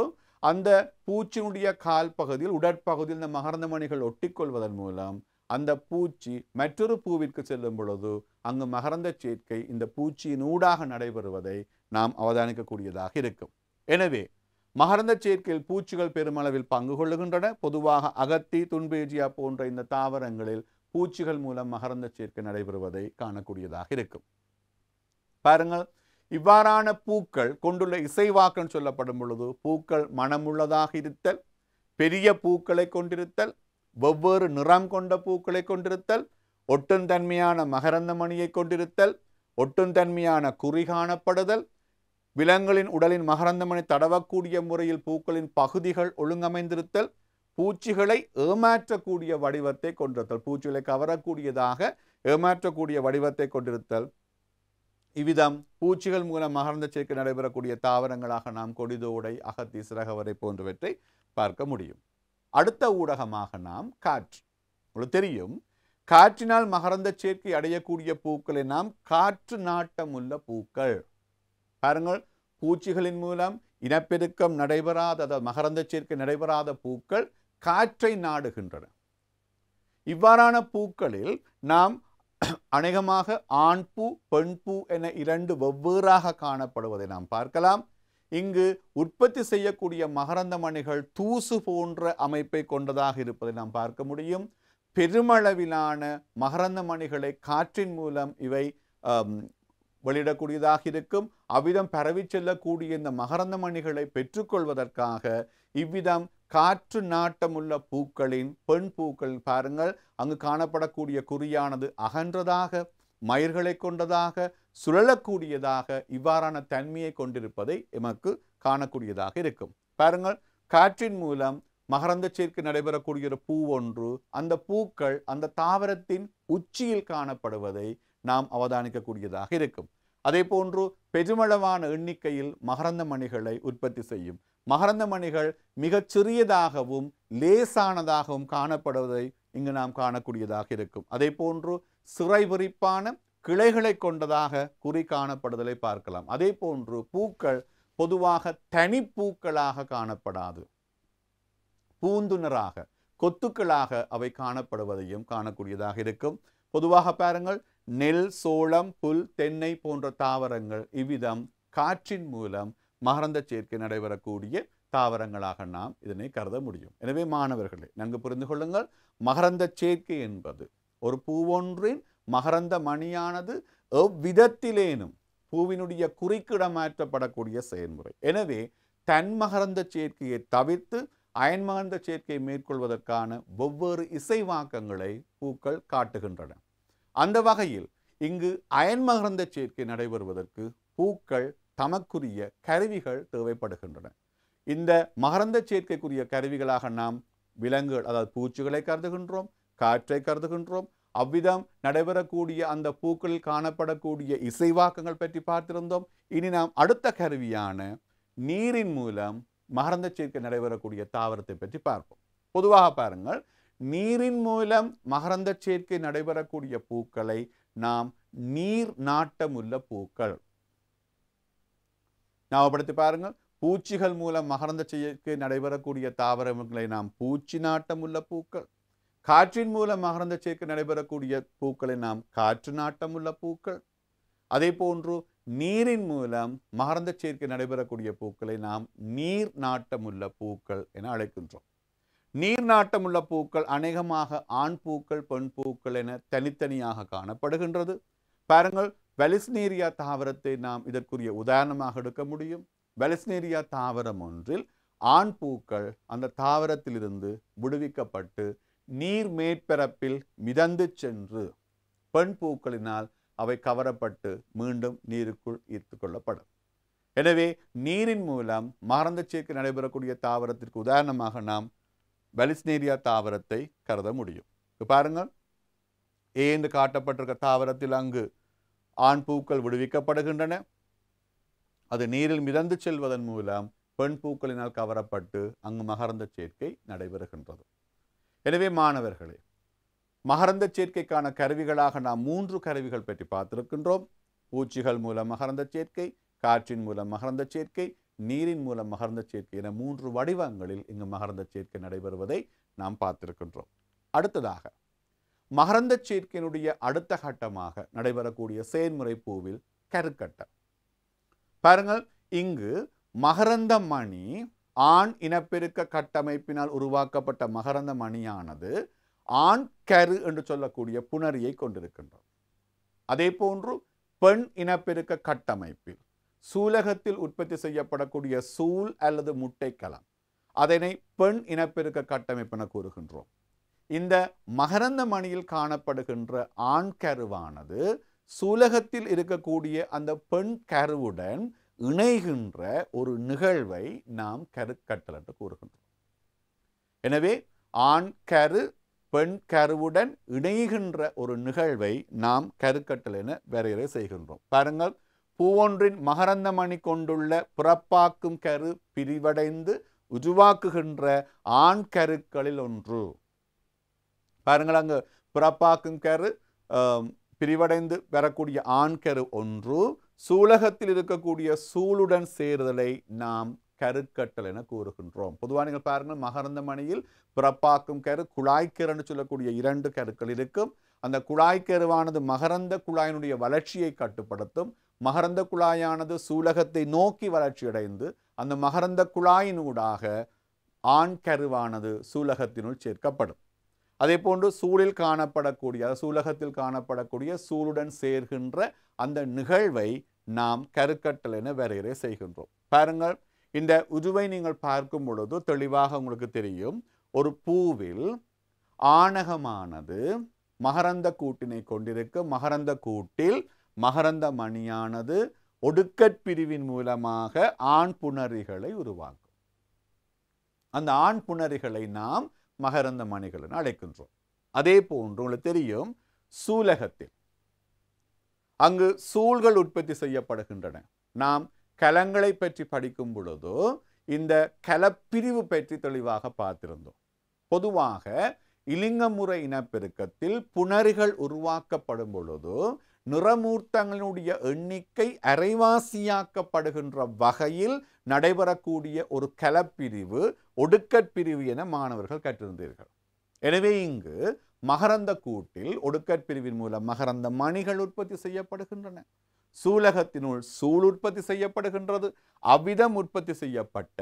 அந்த பூச்சியினுடைய கால் பகுதியில் உடற்பகுதியில் இந்த மகரந்த மணிகள் ஒட்டிக்கொள்வதன் மூலம் அந்த பூச்சி மற்றொரு பூவிற்கு செல்லும் பொழுது அங்கு மகரந்த சேர்க்கை இந்த பூச்சியின் ஊடாக நடைபெறுவதை நாம் அவதானிக்கக்கூடியதாக இருக்கும் எனவே மகரந்த சேர்க்கையில் பூச்சிகள் பெருமளவில் பங்கு கொள்ளுகின்றன பொதுவாக அகத்தி துன்பேஜியா போன்ற இந்த தாவரங்களில் பூச்சிகள் மூலம் மகரந்த சேர்க்கை நடைபெறுவதை காணக்கூடியதாக இருக்கும் பாருங்கள் இவ்வாறான பூக்கள் கொண்டுள்ள இசைவாக்கம் சொல்லப்படும் பொழுது பூக்கள் மனமுள்ளதாக இருத்தல் பெரிய பூக்களை கொண்டிருத்தல் வெவ்வேறு நிறம் கொண்ட பூக்களை கொண்டிருத்தல் ஒட்டுந்தன்மையான மகரந்த மணியை கொண்டிருத்தல் ஒட்டுந்தன்மையான குறி காணப்படுதல் விலங்குகளின் உடலின் மகரந்தமனை தடவக்கூடிய முறையில் பூக்களின் பகுதிகள் ஒழுங்கமைந்திருத்தல் பூச்சிகளை ஏமாற்றக்கூடிய வடிவத்தை கொண்டிருத்தல் பூச்சிகளை கவரக்கூடியதாக ஏமாற்றக்கூடிய வடிவத்தை கொண்டிருத்தல் இவ்விதம் பூச்சிகள் மூலம் மகர்ந்த சேர்க்கை நடைபெறக்கூடிய தாவரங்களாக நாம் கொடிதோடை அகத்தி சிறகவரை போன்றவற்றை பார்க்க முடியும் அடுத்த ஊடகமாக நாம் காற்று உங்களுக்கு தெரியும் காற்றினால் மகரந்த சேர்க்கை அடையக்கூடிய பூக்களை நாம் காற்று நாட்டம் உள்ள பூக்கள் பாருங்கள் பூச்சிகளின் மூலம் இனப்பெருக்கம் நடைபெறாத அதாவது மகரந்த சேர்க்கை நடைபெறாத பூக்கள் காற்றை நாடுகின்றன இவ்வாறான பூக்களில் நாம் அநேகமாக ஆண் பூ பெண் பூ என இரண்டு வெவ்வேறாக காணப்படுவதை நாம் பார்க்கலாம் இங்கு உற்பத்தி செய்யக்கூடிய மகரந்த மணிகள் தூசு போன்ற அமைப்பை கொண்டதாக இருப்பதை நாம் பார்க்க முடியும் பெருமளவிலான மகரந்த மணிகளை காற்றின் மூலம் இவை வெளியிடக்கூடியதாக இருக்கும் அவ்விதம் பரவி செல்லக்கூடிய இந்த மகரந்த மணிகளை பெற்றுக்கொள்வதற்காக இவ்விதம் காற்று நாட்டமுள்ள பூக்களின் பெண் பூக்கள் பாருங்கள் அங்கு காணப்படக்கூடிய குறியானது அகன்றதாக மயிர்களை கொண்டதாக சுழலக்கூடியதாக இவ்வாறான தன்மையை கொண்டிருப்பதை எமக்கு காணக்கூடியதாக இருக்கும் பாருங்கள் காற்றின் மூலம் மகரந்த சேர்க்கை நடைபெறக்கூடிய ஒரு பூ ஒன்று அந்த பூக்கள் அந்த தாவரத்தின் உச்சியில் காணப்படுவதை நாம் அவதானிக்கக்கூடியதாக இருக்கும் அதே போன்று பெருமளவான எண்ணிக்கையில் மகரந்த மணிகளை உற்பத்தி செய்யும் மகரந்த மணிகள் மிகச் சிறியதாகவும் லேசானதாகவும் காணப்படுவதை இங்கு நாம் காணக்கூடியதாக இருக்கும் அதே போன்று சிறை விரிப்பான கிளைகளை கொண்டதாக குறி காணப்படுதலை பார்க்கலாம் அதே போன்று பூக்கள் பொதுவாக தனிப்பூக்களாக காணப்படாது பூந்துணராக கொத்துக்களாக அவை காணப்படுவதையும் காணக்கூடியதாக இருக்கும் பொதுவாக பாருங்கள் நெல் சோளம் புல் தென்னை போன்ற தாவரங்கள் இவ்விதம் காற்றின் மூலம் மகரந்த சேர்க்கை நடைபெறக்கூடிய தாவரங்களாக நாம் இதனை கருத முடியும் எனவே மாணவர்களே நன்கு புரிந்து கொள்ளுங்கள் மகரந்த சேர்க்கை என்பது ஒரு பூவொன்றின் மகரந்த மணியானது எவ்விதத்திலேனும் பூவினுடைய குறிக்கிடமாற்றப்படக்கூடிய செயல்முறை எனவே தன் மகரந்த சேர்க்கையை தவிர்த்து அயன்மகரந்த சேர்க்கையை மேற்கொள்வதற்கான ஒவ்வொரு இசைவாக்கங்களை பூக்கள் காட்டுகின்றன அந்த வகையில் இங்கு அயன்மகர்ந்த சேர்க்கை நடைபெறுவதற்கு பூக்கள் தமக்குரிய கருவிகள் தேவைப்படுகின்றன இந்த மகரந்த சேர்க்கைக்குரிய கருவிகளாக நாம் விலங்குகள் அதாவது பூச்சிகளை கருதுகின்றோம் காற்றை கருதுகின்றோம் அவ்விதம் நடைபெறக்கூடிய அந்த பூக்களில் காணப்படக்கூடிய இசைவாக்கங்கள் பற்றி பார்த்திருந்தோம் இனி நாம் அடுத்த கருவியான நீரின் மூலம் மகரந்த சேர்க்கை நடைபெறக்கூடிய தாவரத்தை பற்றி பார்ப்போம் பொதுவாக பாருங்கள் நீரின் மூலம் மகரந்த சேர்க்கை நடைபெறக்கூடிய பூக்களை நாம் நீர் நாட்டமுள்ள பூக்கள் ஞாபகப்படுத்தி பாருங்கள் பூச்சிகள் மூலம் மகரந்த சேர்க்கை நடைபெறக்கூடிய தாவரங்களை நாம் பூச்சி நாட்டமுள்ள பூக்கள் காற்றின் மூலம் மகரந்த சேர்க்கை நடைபெறக்கூடிய பூக்களை நாம் காற்று நாட்டமுள்ள பூக்கள் அதே போன்று நீரின் மூலம் மகரந்த சேர்க்கை நடைபெறக்கூடிய பூக்களை நாம் நீர் நாட்டமுள்ள பூக்கள் என அழைக்கின்றோம் நீர் நாட்டமுள்ள பூக்கள் அநேகமாக ஆண் பூக்கள் பெண் பூக்கள் என தனித்தனியாக காணப்படுகின்றது பாருங்கள் வெலிஸ்னேரியா தாவரத்தை நாம் இதற்குரிய உதாரணமாக எடுக்க முடியும் வெலிஸ்னேரியா தாவரம் ஒன்றில் ஆண் பூக்கள் அந்த தாவரத்திலிருந்து விடுவிக்கப்பட்டு நீர் மேற்பரப்பில் மிதந்து சென்று பெண் பூக்களினால் அவை கவரப்பட்டு மீண்டும் நீருக்குள் ஈர்த்து கொள்ளப்படும் எனவே நீரின் மூலம் மறந்த சேர்க்கை நடைபெறக்கூடிய தாவரத்திற்கு உதாரணமாக நாம் வலிஸ்னேரியா தாவரத்தை கருத முடியும் இப்போ பாருங்கள் ஏந்து காட்டப்பட்டிருக்க தாவரத்தில் அங்கு ஆண் பூக்கள் விடுவிக்கப்படுகின்றன அது நீரில் மிதந்து செல்வதன் மூலம் பெண் பூக்களினால் கவரப்பட்டு அங்கு மகரந்த சேர்க்கை நடைபெறுகின்றது எனவே மாணவர்களே மகரந்த சேர்க்கைக்கான கருவிகளாக நாம் மூன்று கருவிகள் பற்றி பார்த்திருக்கின்றோம் பூச்சிகள் மூலம் மகரந்த சேர்க்கை காற்றின் மூலம் மகரந்த சேர்க்கை நீரின் மூலம் மகர்ந்த சேர்க்கை என மூன்று வடிவங்களில் இங்கு மகர்ந்த சேர்க்கை நடைபெறுவதை நாம் பார்த்திருக்கின்றோம் அடுத்ததாக மகரந்த சேர்க்கையினுடைய அடுத்த கட்டமாக நடைபெறக்கூடிய செயல்முறை பூவில் கருக்கட்டம் பாருங்கள் இங்கு மகரந்த மணி ஆண் இனப்பெருக்க கட்டமைப்பினால் உருவாக்கப்பட்ட மகரந்த மணியானது ஆண் கரு என்று சொல்லக்கூடிய புணரியை கொண்டிருக்கின்றோம் அதே போன்று பெண் இனப்பெருக்க கட்டமைப்பில் சூலகத்தில் உற்பத்தி செய்யப்படக்கூடிய சூல் அல்லது முட்டைக்கலம் அதனை பெண் இனப்பெருக்க கட்டமைப்பென கூறுகின்றோம் இந்த மகரந்த மணியில் காணப்படுகின்ற ஆண் கருவானது சூலகத்தில் இருக்கக்கூடிய அந்த பெண் கருவுடன் இணைகின்ற ஒரு நிகழ்வை நாம் கருக்கட்டல் என்று கூறுகின்றோம் எனவே ஆண் கரு பெண் கருவுடன் இணைகின்ற ஒரு நிகழ்வை நாம் கருக்கட்டல் என வரையறை செய்கின்றோம் பாருங்கள் பூவொன்றின் மகரந்தமணி கொண்டுள்ள புறப்பாக்கும் கரு பிரிவடைந்து உருவாக்குகின்ற ஆண் கருக்களில் ஒன்று பாருங்கள் அங்கு புறப்பாக்கும் கரு பிரிவடைந்து வரக்கூடிய கரு ஒன்று சூலகத்தில் இருக்கக்கூடிய சூளுடன் சேருதலை நாம் கருக்கட்டல் என கூறுகின்றோம் பொதுவாக நீங்கள் பாருங்கள் மகரந்த மணியில் பிறப்பாக்கும் கரு குழாய்க்கருன்னு சொல்லக்கூடிய இரண்டு கருக்கள் இருக்கும் அந்த குழாய்க்கருவானது மகரந்த குழாயினுடைய வளர்ச்சியை கட்டுப்படுத்தும் மகரந்த குழாயானது சூலகத்தை நோக்கி வளர்ச்சியடைந்து அந்த மகரந்த குழாயினூடாக ஆண் கருவானது சூலகத்தினுள் சேர்க்கப்படும் அதே போன்று சூழில் காணப்படக்கூடிய சூலகத்தில் காணப்படக்கூடிய சூளுடன் சேர்கின்ற அந்த நிகழ்வை நாம் கருக்கட்டல் என வரையறை செய்கின்றோம் பாருங்கள் இந்த உருவை நீங்கள் பார்க்கும் பொழுது தெளிவாக உங்களுக்கு தெரியும் ஒரு பூவில் ஆணகமானது மகரந்த கூட்டினை கொண்டிருக்கும் மகரந்த கூட்டில் மகரந்த மணியானது ஒடுக்கற்பிரிவின் மூலமாக ஆண் புணரிகளை உருவாக்கும் அந்த ஆண் புணரிகளை நாம் மகரந்த மணிகள் அழைக்கின்றோம் அதே போன்று உங்களுக்கு தெரியும் சூலகத்தில் அங்கு சூழ்கள் உற்பத்தி செய்யப்படுகின்றன நாம் கலங்களை பற்றி படிக்கும் பொழுது இந்த கலப்பிரிவு பற்றி தெளிவாக பார்த்திருந்தோம் பொதுவாக இலிங்கமுறை இனப்பெருக்கத்தில் புணறுகள் உருவாக்கப்படும் பொழுது நிறமூர்த்தங்களுடைய எண்ணிக்கை அரைவாசியாக்கப்படுகின்ற வகையில் நடைபெறக்கூடிய ஒரு கலப்பிரிவு ஒடுக்கற்பிரிவு என மாணவர்கள் கற்றிருந்தீர்கள் எனவே இங்கு மகரந்த கூட்டில் ஒடுக்கற்பிரிவின் மூலம் மகரந்த மணிகள் உற்பத்தி செய்யப்படுகின்றன சூலகத்தினுள் சூழ் உற்பத்தி செய்யப்படுகின்றது அவ்விதம் உற்பத்தி செய்யப்பட்ட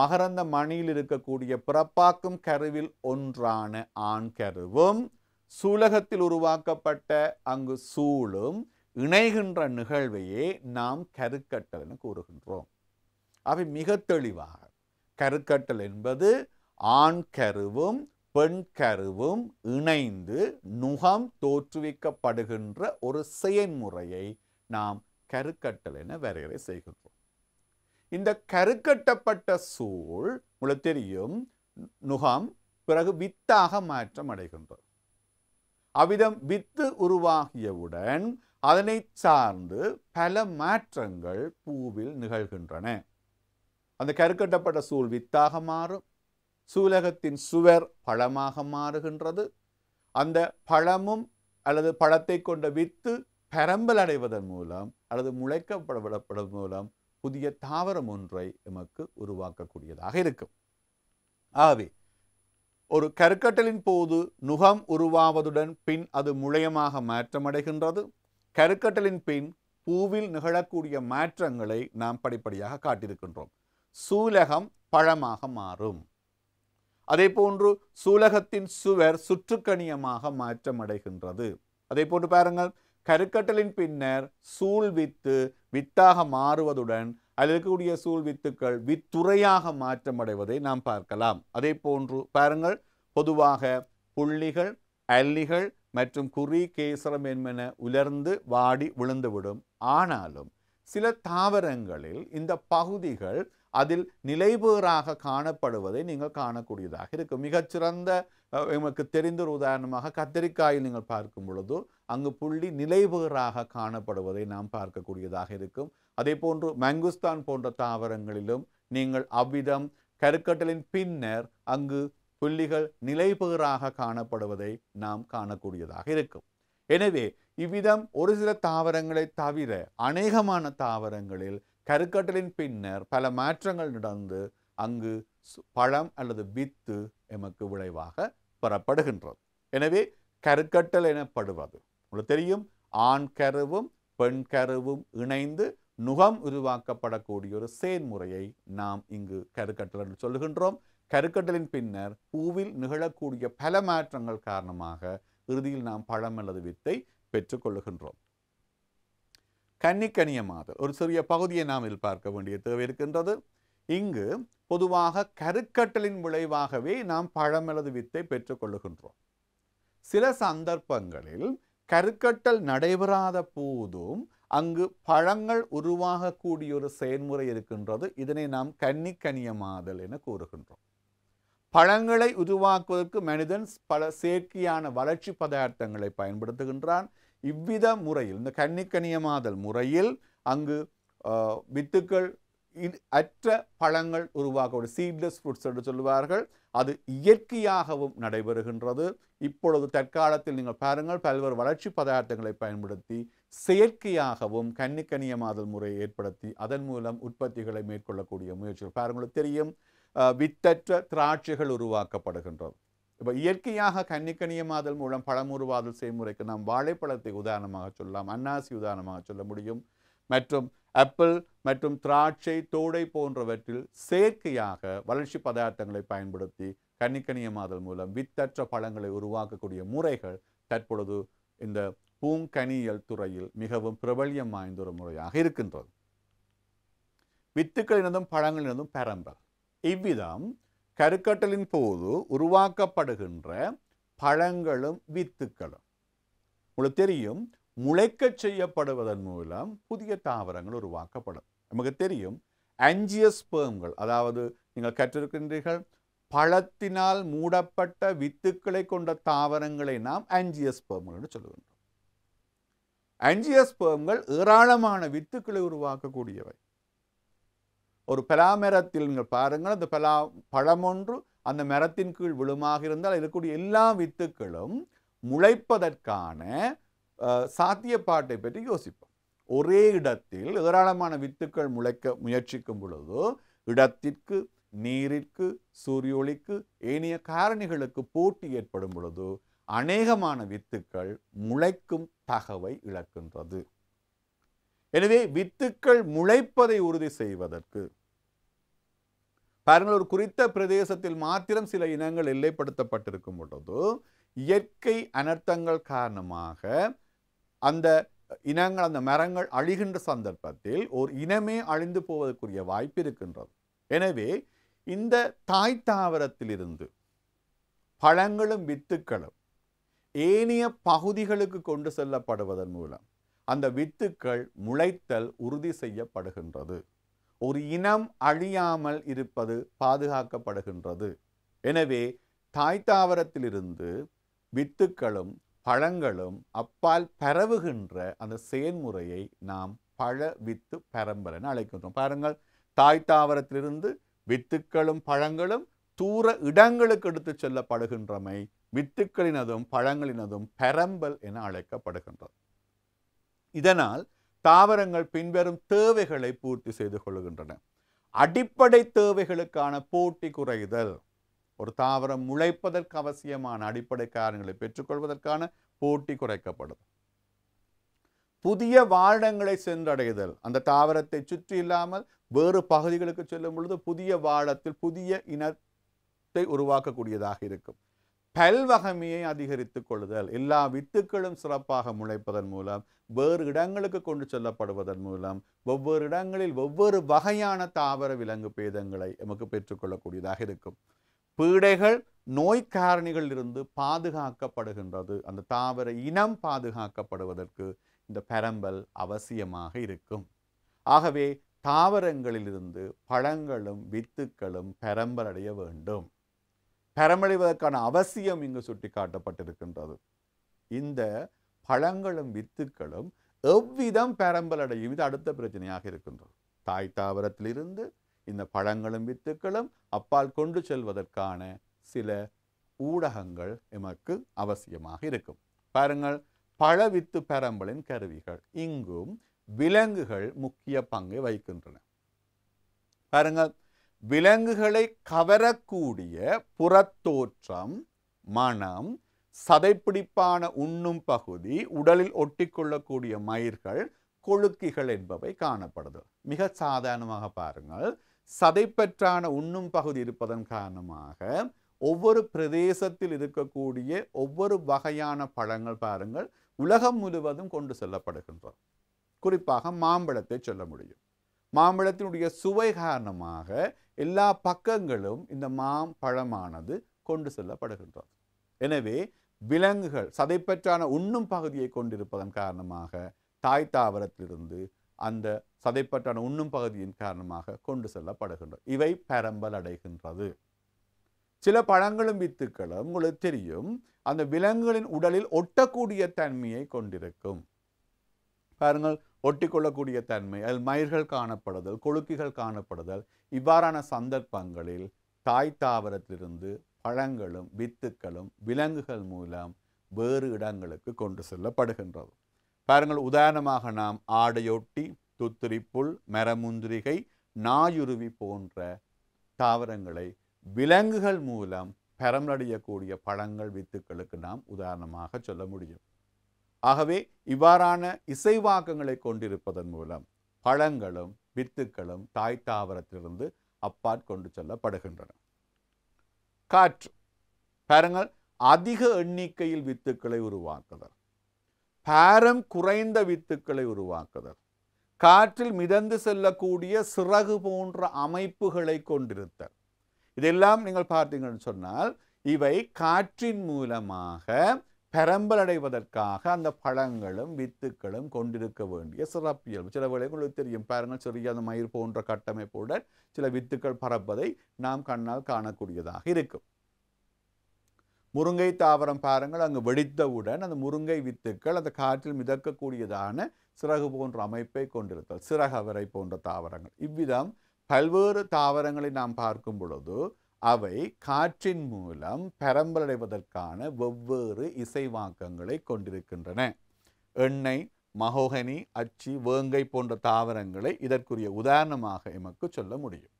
மகரந்த மணியில் இருக்கக்கூடிய பிறப்பாக்கும் கருவில் ஒன்றான ஆண் கருவும் சூலகத்தில் உருவாக்கப்பட்ட அங்கு சூளும் இணைகின்ற நிகழ்வையே நாம் கருக்கட்டல் என கூறுகின்றோம் அவை மிக தெளிவாக கருக்கட்டல் என்பது ஆண் கருவும் பெண் கருவும் இணைந்து நுகம் தோற்றுவிக்கப்படுகின்ற ஒரு செயன்முறையை நாம் கருக்கட்டல் என வரையறை செய்கின்றோம் இந்த கருக்கட்டப்பட்ட சூழ் உங்களுக்கு தெரியும் நுகம் பிறகு வித்தாக மாற்றம் அடைகின்றது அவ்விதம் வித்து உருவாகியவுடன் அதனை சார்ந்து பல மாற்றங்கள் பூவில் நிகழ்கின்றன அந்த கருக்கட்டப்பட்ட சூழ் வித்தாக மாறும் சூலகத்தின் சுவர் பழமாக மாறுகின்றது அந்த பழமும் அல்லது பழத்தை கொண்ட வித்து பரம்பல் அடைவதன் மூலம் அல்லது முளைக்கப்பட மூலம் புதிய தாவரம் ஒன்றை நமக்கு உருவாக்கக்கூடியதாக இருக்கும் ஆகவே ஒரு கருக்கட்டலின் போது நுகம் உருவாவதுடன் பின் அது முளையமாக மாற்றமடைகின்றது கருக்கட்டலின் பின் பூவில் நிகழக்கூடிய மாற்றங்களை நாம் படிப்படியாக காட்டியிருக்கின்றோம் சூலகம் பழமாக மாறும் அதே போன்று சூலகத்தின் சுவர் சுற்றுக்கணியமாக மாற்றமடைகின்றது அதே போன்று பாருங்கள் கருக்கட்டலின் பின்னர் சூழ் வித்து வித்தாக மாறுவதுடன் அதில் இருக்கக்கூடிய சூழ் வித்துக்கள் வித்துறையாக மாற்றமடைவதை நாம் பார்க்கலாம் அதே போன்று பாருங்கள் பொதுவாக புள்ளிகள் அல்லிகள் மற்றும் குறி கேசரம் என்பன உலர்ந்து வாடி விழுந்துவிடும் ஆனாலும் சில தாவரங்களில் இந்த பகுதிகள் அதில் நிலைபேறாக காணப்படுவதை நீங்கள் காணக்கூடியதாக இருக்கும் மிகச்சிறந்த எமக்கு தெரிந்த ஒரு உதாரணமாக கத்தரிக்காயில் நீங்கள் பார்க்கும் பொழுது அங்கு புள்ளி நிலைபேறாக காணப்படுவதை நாம் பார்க்கக்கூடியதாக இருக்கும் அதே போன்று மங்குஸ்தான் போன்ற தாவரங்களிலும் நீங்கள் அவ்விதம் கருக்கட்டலின் பின்னர் அங்கு புள்ளிகள் நிலைபேறாக காணப்படுவதை நாம் காணக்கூடியதாக இருக்கும் எனவே இவ்விதம் ஒரு சில தாவரங்களை தவிர அநேகமான தாவரங்களில் கருக்கட்டலின் பின்னர் பல மாற்றங்கள் நடந்து அங்கு பழம் அல்லது வித்து எமக்கு விளைவாக பெறப்படுகின்றது எனவே கருக்கட்டல் எனப்படுவது உங்களுக்கு தெரியும் ஆண் கருவும் பெண் கருவும் இணைந்து நுகம் உருவாக்கப்படக்கூடிய ஒரு செயல்முறையை நாம் இங்கு கருக்கட்டல் என்று சொல்லுகின்றோம் கருக்கட்டலின் பின்னர் பூவில் நிகழக்கூடிய பல மாற்றங்கள் காரணமாக இறுதியில் நாம் பழம் அல்லது வித்தை பெற்றுக்கொள்ளுகின்றோம் கன்னிக்கனியமாதல் ஒரு சிறிய பகுதியை நாம் இதில் பார்க்க வேண்டிய தேவை இருக்கின்றது இங்கு பொதுவாக கருக்கட்டலின் விளைவாகவே நாம் பழமலது வித்தை பெற்றுக்கொள்ளுகின்றோம் சில சந்தர்ப்பங்களில் கருக்கட்டல் நடைபெறாத போதும் அங்கு பழங்கள் உருவாகக்கூடிய ஒரு செயல்முறை இருக்கின்றது இதனை நாம் கன்னிக்கனியமாதல் என கூறுகின்றோம் பழங்களை உருவாக்குவதற்கு மனிதன் பல செயற்கையான வளர்ச்சி பதார்த்தங்களை பயன்படுத்துகின்றான் இவ்வித முறையில் இந்த கன்னிக்கனியமாதல் முறையில் அங்கு வித்துக்கள் அற்ற பழங்கள் உருவாக ஒரு சீட்லெஸ் ஃப்ரூட்ஸ் என்று சொல்லுவார்கள் அது இயற்கையாகவும் நடைபெறுகின்றது இப்பொழுது தற்காலத்தில் நீங்கள் பாருங்கள் பல்வேறு வளர்ச்சி பதார்த்தங்களை பயன்படுத்தி செயற்கையாகவும் கன்னிக்கனியமாதல் முறையை ஏற்படுத்தி அதன் மூலம் உற்பத்திகளை மேற்கொள்ளக்கூடிய முயற்சிகள் பாருங்கள் தெரியும் வித்தற்ற திராட்சைகள் உருவாக்கப்படுகின்றது இப்போ இயற்கையாக கன்னிக்கணியமாதல் மூலம் பழமுருவாதல் செய்முறைக்கு நாம் வாழைப்பழத்தை உதாரணமாக சொல்லலாம் அன்னாசி உதாரணமாக சொல்ல முடியும் மற்றும் ஆப்பிள் மற்றும் திராட்சை தோடை போன்றவற்றில் செயற்கையாக வளர்ச்சி பதார்த்தங்களை பயன்படுத்தி கன்னிக்கணியமாதல் மூலம் வித்தற்ற பழங்களை உருவாக்கக்கூடிய முறைகள் தற்பொழுது இந்த பூங்கனியல் துறையில் மிகவும் பிரபல்யம் வாய்ந்த ஒரு முறையாக இருக்கின்றது வித்துக்களினதும் பழங்களினதும் பரம்பல் இவ்விதம் கருக்கட்டலின் போது உருவாக்கப்படுகின்ற பழங்களும் வித்துக்களும் உங்களுக்கு தெரியும் முளைக்க செய்யப்படுவதன் மூலம் புதிய தாவரங்கள் உருவாக்கப்படும் நமக்கு தெரியும் ஆஞ்சியஸ்பேம்கள் அதாவது நீங்கள் கற்றிருக்கின்றீர்கள் பழத்தினால் மூடப்பட்ட வித்துக்களை கொண்ட தாவரங்களை நாம் ஆஞ்சியஸ்பேம்கள் என்று சொல்லுகின்றோம் ஆஞ்சியஸ்பேம்கள் ஏராளமான வித்துக்களை உருவாக்கக்கூடியவை ஒரு பலாமரத்தில் நீங்கள் பாருங்கள் அந்த பலா பழமொன்று அந்த மரத்தின் கீழ் விழுமாக இருந்தால் இருக்கக்கூடிய எல்லா வித்துக்களும் முளைப்பதற்கான சாத்தியப்பாட்டை பற்றி யோசிப்போம் ஒரே இடத்தில் ஏராளமான வித்துக்கள் முளைக்க முயற்சிக்கும் பொழுது இடத்திற்கு நீரிற்கு சூரிய ஒளிக்கு ஏனைய காரணிகளுக்கு போட்டி ஏற்படும் பொழுது அநேகமான வித்துக்கள் முளைக்கும் தகவை இழக்கின்றது எனவே வித்துக்கள் முளைப்பதை உறுதி செய்வதற்கு பாருங்கள் ஒரு குறித்த பிரதேசத்தில் மாத்திரம் சில இனங்கள் எல்லைப்படுத்தப்பட்டிருக்கும் பொழுது இயற்கை அனர்த்தங்கள் காரணமாக அந்த இனங்கள் அந்த மரங்கள் அழிகின்ற சந்தர்ப்பத்தில் ஒரு இனமே அழிந்து போவதற்குரிய வாய்ப்பு இருக்கின்றது எனவே இந்த தாய் தாவரத்திலிருந்து பழங்களும் வித்துக்களும் ஏனைய பகுதிகளுக்கு கொண்டு செல்லப்படுவதன் மூலம் அந்த வித்துக்கள் முளைத்தல் உறுதி செய்யப்படுகின்றது ஒரு இனம் அழியாமல் இருப்பது பாதுகாக்கப்படுகின்றது எனவே தாய் தாவரத்திலிருந்து வித்துக்களும் பழங்களும் அப்பால் பரவுகின்ற அந்த செயல்முறையை நாம் பழ வித்து பரம்பல் என அழைக்கின்றோம் பாருங்கள் தாய் தாவரத்திலிருந்து வித்துக்களும் பழங்களும் தூர இடங்களுக்கு எடுத்து செல்லப்படுகின்றமை வித்துக்களினதும் பழங்களினதும் பரம்பல் என அழைக்கப்படுகின்றது இதனால் தாவரங்கள் பின்வரும் தேவைகளை பூர்த்தி செய்து கொள்கின்றன அடிப்படை தேவைகளுக்கான போட்டி குறைதல் ஒரு தாவரம் முளைப்பதற்கு அவசியமான அடிப்படை காரணங்களை பெற்றுக்கொள்வதற்கான போட்டி குறைக்கப்படும் புதிய வாழங்களை சென்றடைதல் அந்த தாவரத்தை சுற்றி இல்லாமல் வேறு பகுதிகளுக்கு செல்லும் பொழுது புதிய வாழத்தில் புதிய இனத்தை உருவாக்கக்கூடியதாக இருக்கும் பல்வகமையை அதிகரித்து கொள்ளுதல் எல்லா வித்துக்களும் சிறப்பாக முளைப்பதன் மூலம் வேறு இடங்களுக்கு கொண்டு செல்லப்படுவதன் மூலம் ஒவ்வொரு இடங்களில் ஒவ்வொரு வகையான தாவர விலங்கு பேதங்களை நமக்கு பெற்றுக்கொள்ளக்கூடியதாக இருக்கும் பீடைகள் நோய் இருந்து பாதுகாக்கப்படுகின்றது அந்த தாவர இனம் பாதுகாக்கப்படுவதற்கு இந்த பரம்பல் அவசியமாக இருக்கும் ஆகவே தாவரங்களிலிருந்து பழங்களும் வித்துக்களும் பெரம்பலடைய வேண்டும் பரமடைவதற்கான அவசியம் இங்கு சுட்டிக்காட்டப்பட்டிருக்கின்றது இந்த பழங்களும் வித்துக்களும் எவ்விதம் அடையும் இது அடுத்த பிரச்சனையாக இருக்கின்றது தாய் தாவரத்திலிருந்து இந்த பழங்களும் வித்துக்களும் அப்பால் கொண்டு செல்வதற்கான சில ஊடகங்கள் எமக்கு அவசியமாக இருக்கும் பாருங்கள் பழ வித்து பெரம்பலின் கருவிகள் இங்கும் விலங்குகள் முக்கிய பங்கை வகிக்கின்றன பாருங்கள் விலங்குகளை கவரக்கூடிய புறத்தோற்றம் மனம் சதைப்பிடிப்பான உண்ணும் பகுதி உடலில் ஒட்டிக்கொள்ளக்கூடிய மயிர்கள் கொழுக்கிகள் என்பவை காணப்படுது மிக சாதாரணமாக பாருங்கள் சதைப்பற்றான உண்ணும் பகுதி இருப்பதன் காரணமாக ஒவ்வொரு பிரதேசத்தில் இருக்கக்கூடிய ஒவ்வொரு வகையான பழங்கள் பாருங்கள் உலகம் முழுவதும் கொண்டு செல்லப்படுகின்றோம் குறிப்பாக மாம்பழத்தை சொல்ல முடியும் மாம்பழத்தினுடைய சுவை காரணமாக எல்லா பக்கங்களும் இந்த மாம் பழமானது கொண்டு செல்லப்படுகின்றது எனவே விலங்குகள் சதைப்பற்றான உண்ணும் பகுதியை கொண்டிருப்பதன் காரணமாக தாய் தாவரத்திலிருந்து அந்த சதைப்பற்றான உண்ணும் பகுதியின் காரணமாக கொண்டு செல்லப்படுகின்றது இவை பரம்பல் அடைகின்றது சில பழங்களும் வித்துக்களும் உங்களுக்கு தெரியும் அந்த விலங்குகளின் உடலில் ஒட்டக்கூடிய தன்மையை கொண்டிருக்கும் பாருங்கள் ஒட்டிக்கொள்ளக்கூடிய தன்மை அதில் மயிர்கள் காணப்படுதல் கொழுக்கிகள் காணப்படுதல் இவ்வாறான சந்தர்ப்பங்களில் தாய் தாவரத்திலிருந்து பழங்களும் வித்துக்களும் விலங்குகள் மூலம் வேறு இடங்களுக்கு கொண்டு செல்லப்படுகின்றது பாருங்கள் உதாரணமாக நாம் ஆடையொட்டி துத்திரிப்புல் மரமுந்திரிகை நாயுருவி போன்ற தாவரங்களை விலங்குகள் மூலம் பெறமடையக்கூடிய பழங்கள் வித்துக்களுக்கு நாம் உதாரணமாக சொல்ல முடியும் ஆகவே இவ்வாறான இசைவாக்கங்களை கொண்டிருப்பதன் மூலம் பழங்களும் வித்துக்களும் தாய் தாவரத்திலிருந்து அப்பாற் கொண்டு செல்லப்படுகின்றன காற்று பாருங்கள் அதிக எண்ணிக்கையில் வித்துக்களை உருவாக்குதல் பாரம் குறைந்த வித்துக்களை உருவாக்குதல் காற்றில் மிதந்து செல்லக்கூடிய சிறகு போன்ற அமைப்புகளை கொண்டிருத்தல் இதெல்லாம் நீங்கள் பார்த்தீங்கன்னு சொன்னால் இவை காற்றின் மூலமாக அடைவதற்காக அந்த பழங்களும் வித்துக்களும் கொண்டிருக்க வேண்டிய சிறப்பியல் சில வேளைகள் உங்களுக்கு தெரியும் பாருங்கள் சிறிய அந்த மயிர் போன்ற கட்டமைப்புடன் சில வித்துக்கள் பறப்பதை நாம் கண்ணால் காணக்கூடியதாக இருக்கும் முருங்கை தாவரம் பாருங்கள் அங்கு வெடித்தவுடன் அந்த முருங்கை வித்துக்கள் அந்த காற்றில் மிதக்கக்கூடியதான சிறகு போன்ற அமைப்பை கொண்டிருத்தல் சிறகவரை போன்ற தாவரங்கள் இவ்விதம் பல்வேறு தாவரங்களை நாம் பார்க்கும் பொழுது அவை காற்றின் மூலம் பரம்பரடைவதற்கான வெவ்வேறு இசைவாக்கங்களை கொண்டிருக்கின்றன எண்ணெய் மகோகனி அச்சி வேங்கை போன்ற தாவரங்களை இதற்குரிய உதாரணமாக எமக்கு சொல்ல முடியும்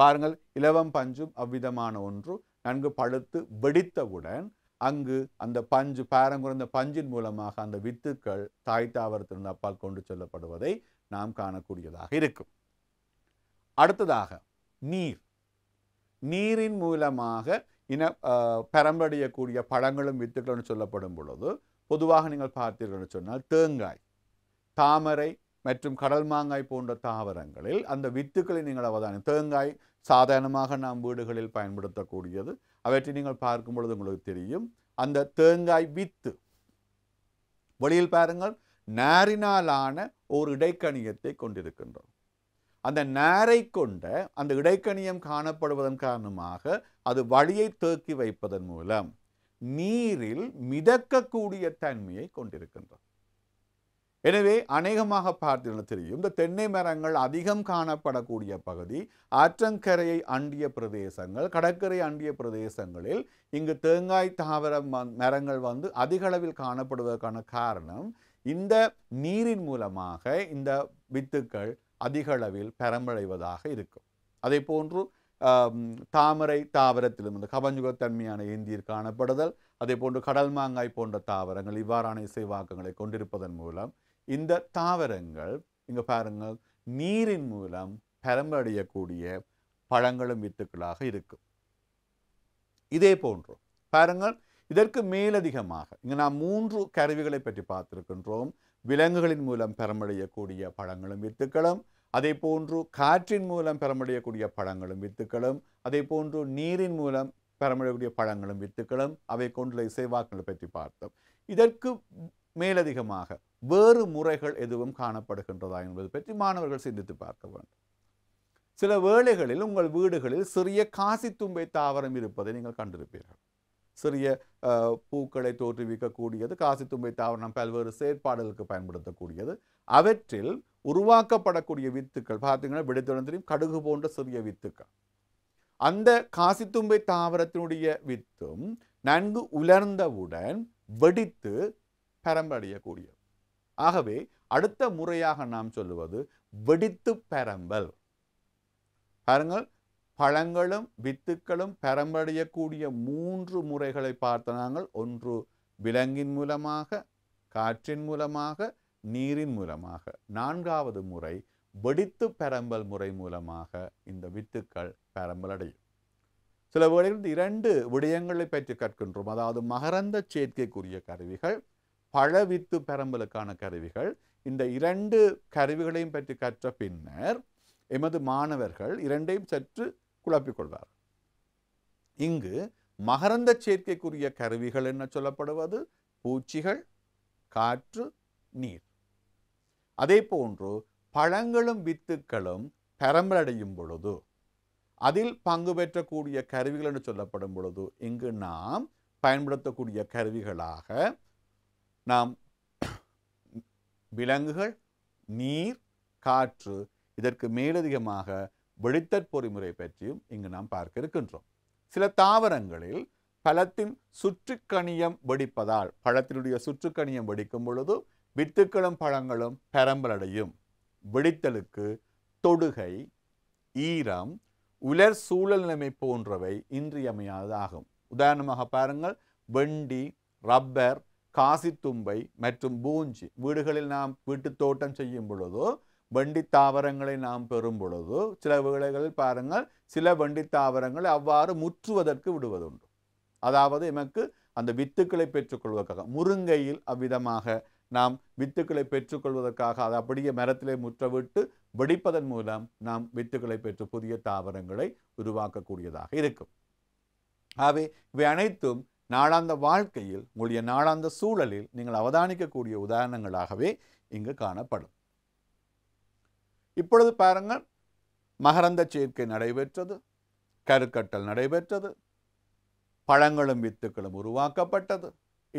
பாருங்கள் இலவம் பஞ்சும் அவ்விதமான ஒன்று நன்கு பழுத்து வெடித்தவுடன் அங்கு அந்த பஞ்சு குறைந்த பஞ்சின் மூலமாக அந்த வித்துக்கள் தாய் தாவரத்திலிருந்து அப்பால் கொண்டு செல்லப்படுவதை நாம் காணக்கூடியதாக இருக்கும் அடுத்ததாக நீர் நீரின் மூலமாக இன பரம்படையக்கூடிய பழங்களும் வித்துக்கள்னு சொல்லப்படும் பொழுது பொதுவாக நீங்கள் பார்த்தீர்கள் சொன்னால் தேங்காய் தாமரை மற்றும் கடல் மாங்காய் போன்ற தாவரங்களில் அந்த வித்துக்களை நீங்கள் அவதானி தேங்காய் சாதாரணமாக நாம் வீடுகளில் பயன்படுத்தக்கூடியது அவற்றை நீங்கள் பார்க்கும் பொழுது உங்களுக்கு தெரியும் அந்த தேங்காய் வித்து வெளியில் பாருங்கள் நாரினாலான ஒரு இடைக்கணியத்தை கொண்டிருக்கின்றோம் அந்த நேரை கொண்ட அந்த இடைக்கணியம் காணப்படுவதன் காரணமாக அது வழியை தேக்கி வைப்பதன் மூலம் நீரில் மிதக்கக்கூடிய தன்மையை கொண்டிருக்கின்றது எனவே அநேகமாக பார்த்து தெரியும் இந்த தென்னை மரங்கள் அதிகம் காணப்படக்கூடிய பகுதி ஆற்றங்கரையை அண்டிய பிரதேசங்கள் கடற்கரை அண்டிய பிரதேசங்களில் இங்கு தேங்காய் தாவர மரங்கள் வந்து அதிக அளவில் காணப்படுவதற்கான காரணம் இந்த நீரின் மூலமாக இந்த வித்துக்கள் அதிகளவில் அளவில் இருக்கும் அதே போன்று தாமரை தாவரத்திலும் இந்த கபஞ்சுகத்தன்மையான ஏந்தியில் காணப்படுதல் அதே போன்று கடல் மாங்காய் போன்ற தாவரங்கள் இவ்வாறான இசைவாக்கங்களை கொண்டிருப்பதன் மூலம் இந்த தாவரங்கள் இங்கே பாருங்கள் நீரின் மூலம் பரம்படையக்கூடிய பழங்களும் வித்துக்களாக இருக்கும் இதே போன்று பாருங்கள் இதற்கு மேலதிகமாக இங்கே நாம் மூன்று கருவிகளை பற்றி பார்த்திருக்கின்றோம் விலங்குகளின் மூலம் பெறமடையக்கூடிய பழங்களும் வித்துக்களும் அதே போன்று காற்றின் மூலம் பெறமுடியக்கூடிய பழங்களும் வித்துக்களும் அதே போன்று நீரின் மூலம் பெறமுடியக்கூடிய பழங்களும் வித்துக்களும் அவை கொண்டுள்ள இசைவாக்களை பற்றி பார்த்தோம் இதற்கு மேலதிகமாக வேறு முறைகள் எதுவும் காணப்படுகின்றதா என்பது பற்றி மாணவர்கள் சிந்தித்து பார்க்க வேண்டும் சில வேளைகளில் உங்கள் வீடுகளில் சிறிய காசி தும்பை தாவரம் இருப்பதை நீங்கள் கண்டிருப்பீர்கள் சிறிய பூக்களை தோற்றுவிக்கக்கூடியது காசி தும்பை தாவரம் பல்வேறு செயற்பாடுகளுக்கு பயன்படுத்தக்கூடியது அவற்றில் உருவாக்கப்படக்கூடிய வித்துக்கள் பார்த்தீங்கன்னா விடுதலந்திரியும் கடுகு போன்ற சிறிய வித்துக்கள் அந்த காசித்தும்பை தாவரத்தினுடைய வித்தும் நன்கு உலர்ந்தவுடன் வெடித்து பரம்படையக்கூடிய ஆகவே அடுத்த முறையாக நாம் சொல்லுவது வெடித்து பரம்பல் பாருங்கள் பழங்களும் வித்துக்களும் பரம்படையக்கூடிய மூன்று முறைகளை பார்த்த நாங்கள் ஒன்று விலங்கின் மூலமாக காற்றின் மூலமாக நீரின் மூலமாக நான்காவது முறை வெடித்து பெரம்பல் முறை மூலமாக இந்த வித்துக்கள் பெரம்பல் அடையும் சில வேளைகளில் இரண்டு விடயங்களை பற்றி கற்கின்றோம் அதாவது மகரந்த சேர்க்கைக்குரிய கருவிகள் பழ வித்து பெரம்பலுக்கான கருவிகள் இந்த இரண்டு கருவிகளையும் பற்றி கற்ற பின்னர் எமது மாணவர்கள் இரண்டையும் சற்று குழப்பிக்கொள்வார் இங்கு மகரந்த சேர்க்கைக்குரிய கருவிகள் என்ன சொல்லப்படுவது பூச்சிகள் காற்று நீர் அதே போன்று பழங்களும் வித்துக்களும் பரம்பரடையும் பொழுது அதில் பங்கு பெற்றக்கூடிய கருவிகள் என்று சொல்லப்படும் பொழுது இங்கு நாம் பயன்படுத்தக்கூடிய கருவிகளாக நாம் விலங்குகள் நீர் காற்று இதற்கு மேலதிகமாக வெளித்தற் பொறிமுறை பற்றியும் இங்கு நாம் பார்க்க இருக்கின்றோம் சில தாவரங்களில் பழத்தின் சுற்றுக்கணியம் வெடிப்பதால் பழத்தினுடைய சுற்றுக்கணியம் வெடிக்கும் பொழுது வித்துக்களும் பழங்களும் பரம்பலடையும் வெடித்தலுக்கு தொடுகை ஈரம் உலர் சூழல் நிலைமை போன்றவை இன்றியமையாததாகும் உதாரணமாக பாருங்கள் வெண்டி ரப்பர் காசித்தும்பை மற்றும் பூஞ்சி வீடுகளில் நாம் வீட்டு தோட்டம் செய்யும் பொழுதோ வண்டி தாவரங்களை நாம் பெறும் பொழுதோ சில வேளைகளில் பாருங்கள் சில வண்டி தாவரங்களை அவ்வாறு முற்றுவதற்கு விடுவதுண்டு அதாவது எமக்கு அந்த வித்துக்களை பெற்றுக்கொள்வதற்காக முருங்கையில் அவ்விதமாக நாம் வித்துக்களை பெற்றுக்கொள்வதற்காக அது அப்படியே மரத்திலே முற்றவிட்டு வெடிப்பதன் மூலம் நாம் வித்துக்களை பெற்று புதிய தாவரங்களை உருவாக்கக்கூடியதாக இருக்கும் ஆகவே இவை அனைத்தும் நாளாந்த வாழ்க்கையில் உங்களுடைய நாளாந்த சூழலில் நீங்கள் அவதானிக்கக்கூடிய உதாரணங்களாகவே இங்கு காணப்படும் இப்பொழுது பாருங்கள் மகரந்த சேர்க்கை நடைபெற்றது கருக்கட்டல் நடைபெற்றது பழங்களும் வித்துக்களும் உருவாக்கப்பட்டது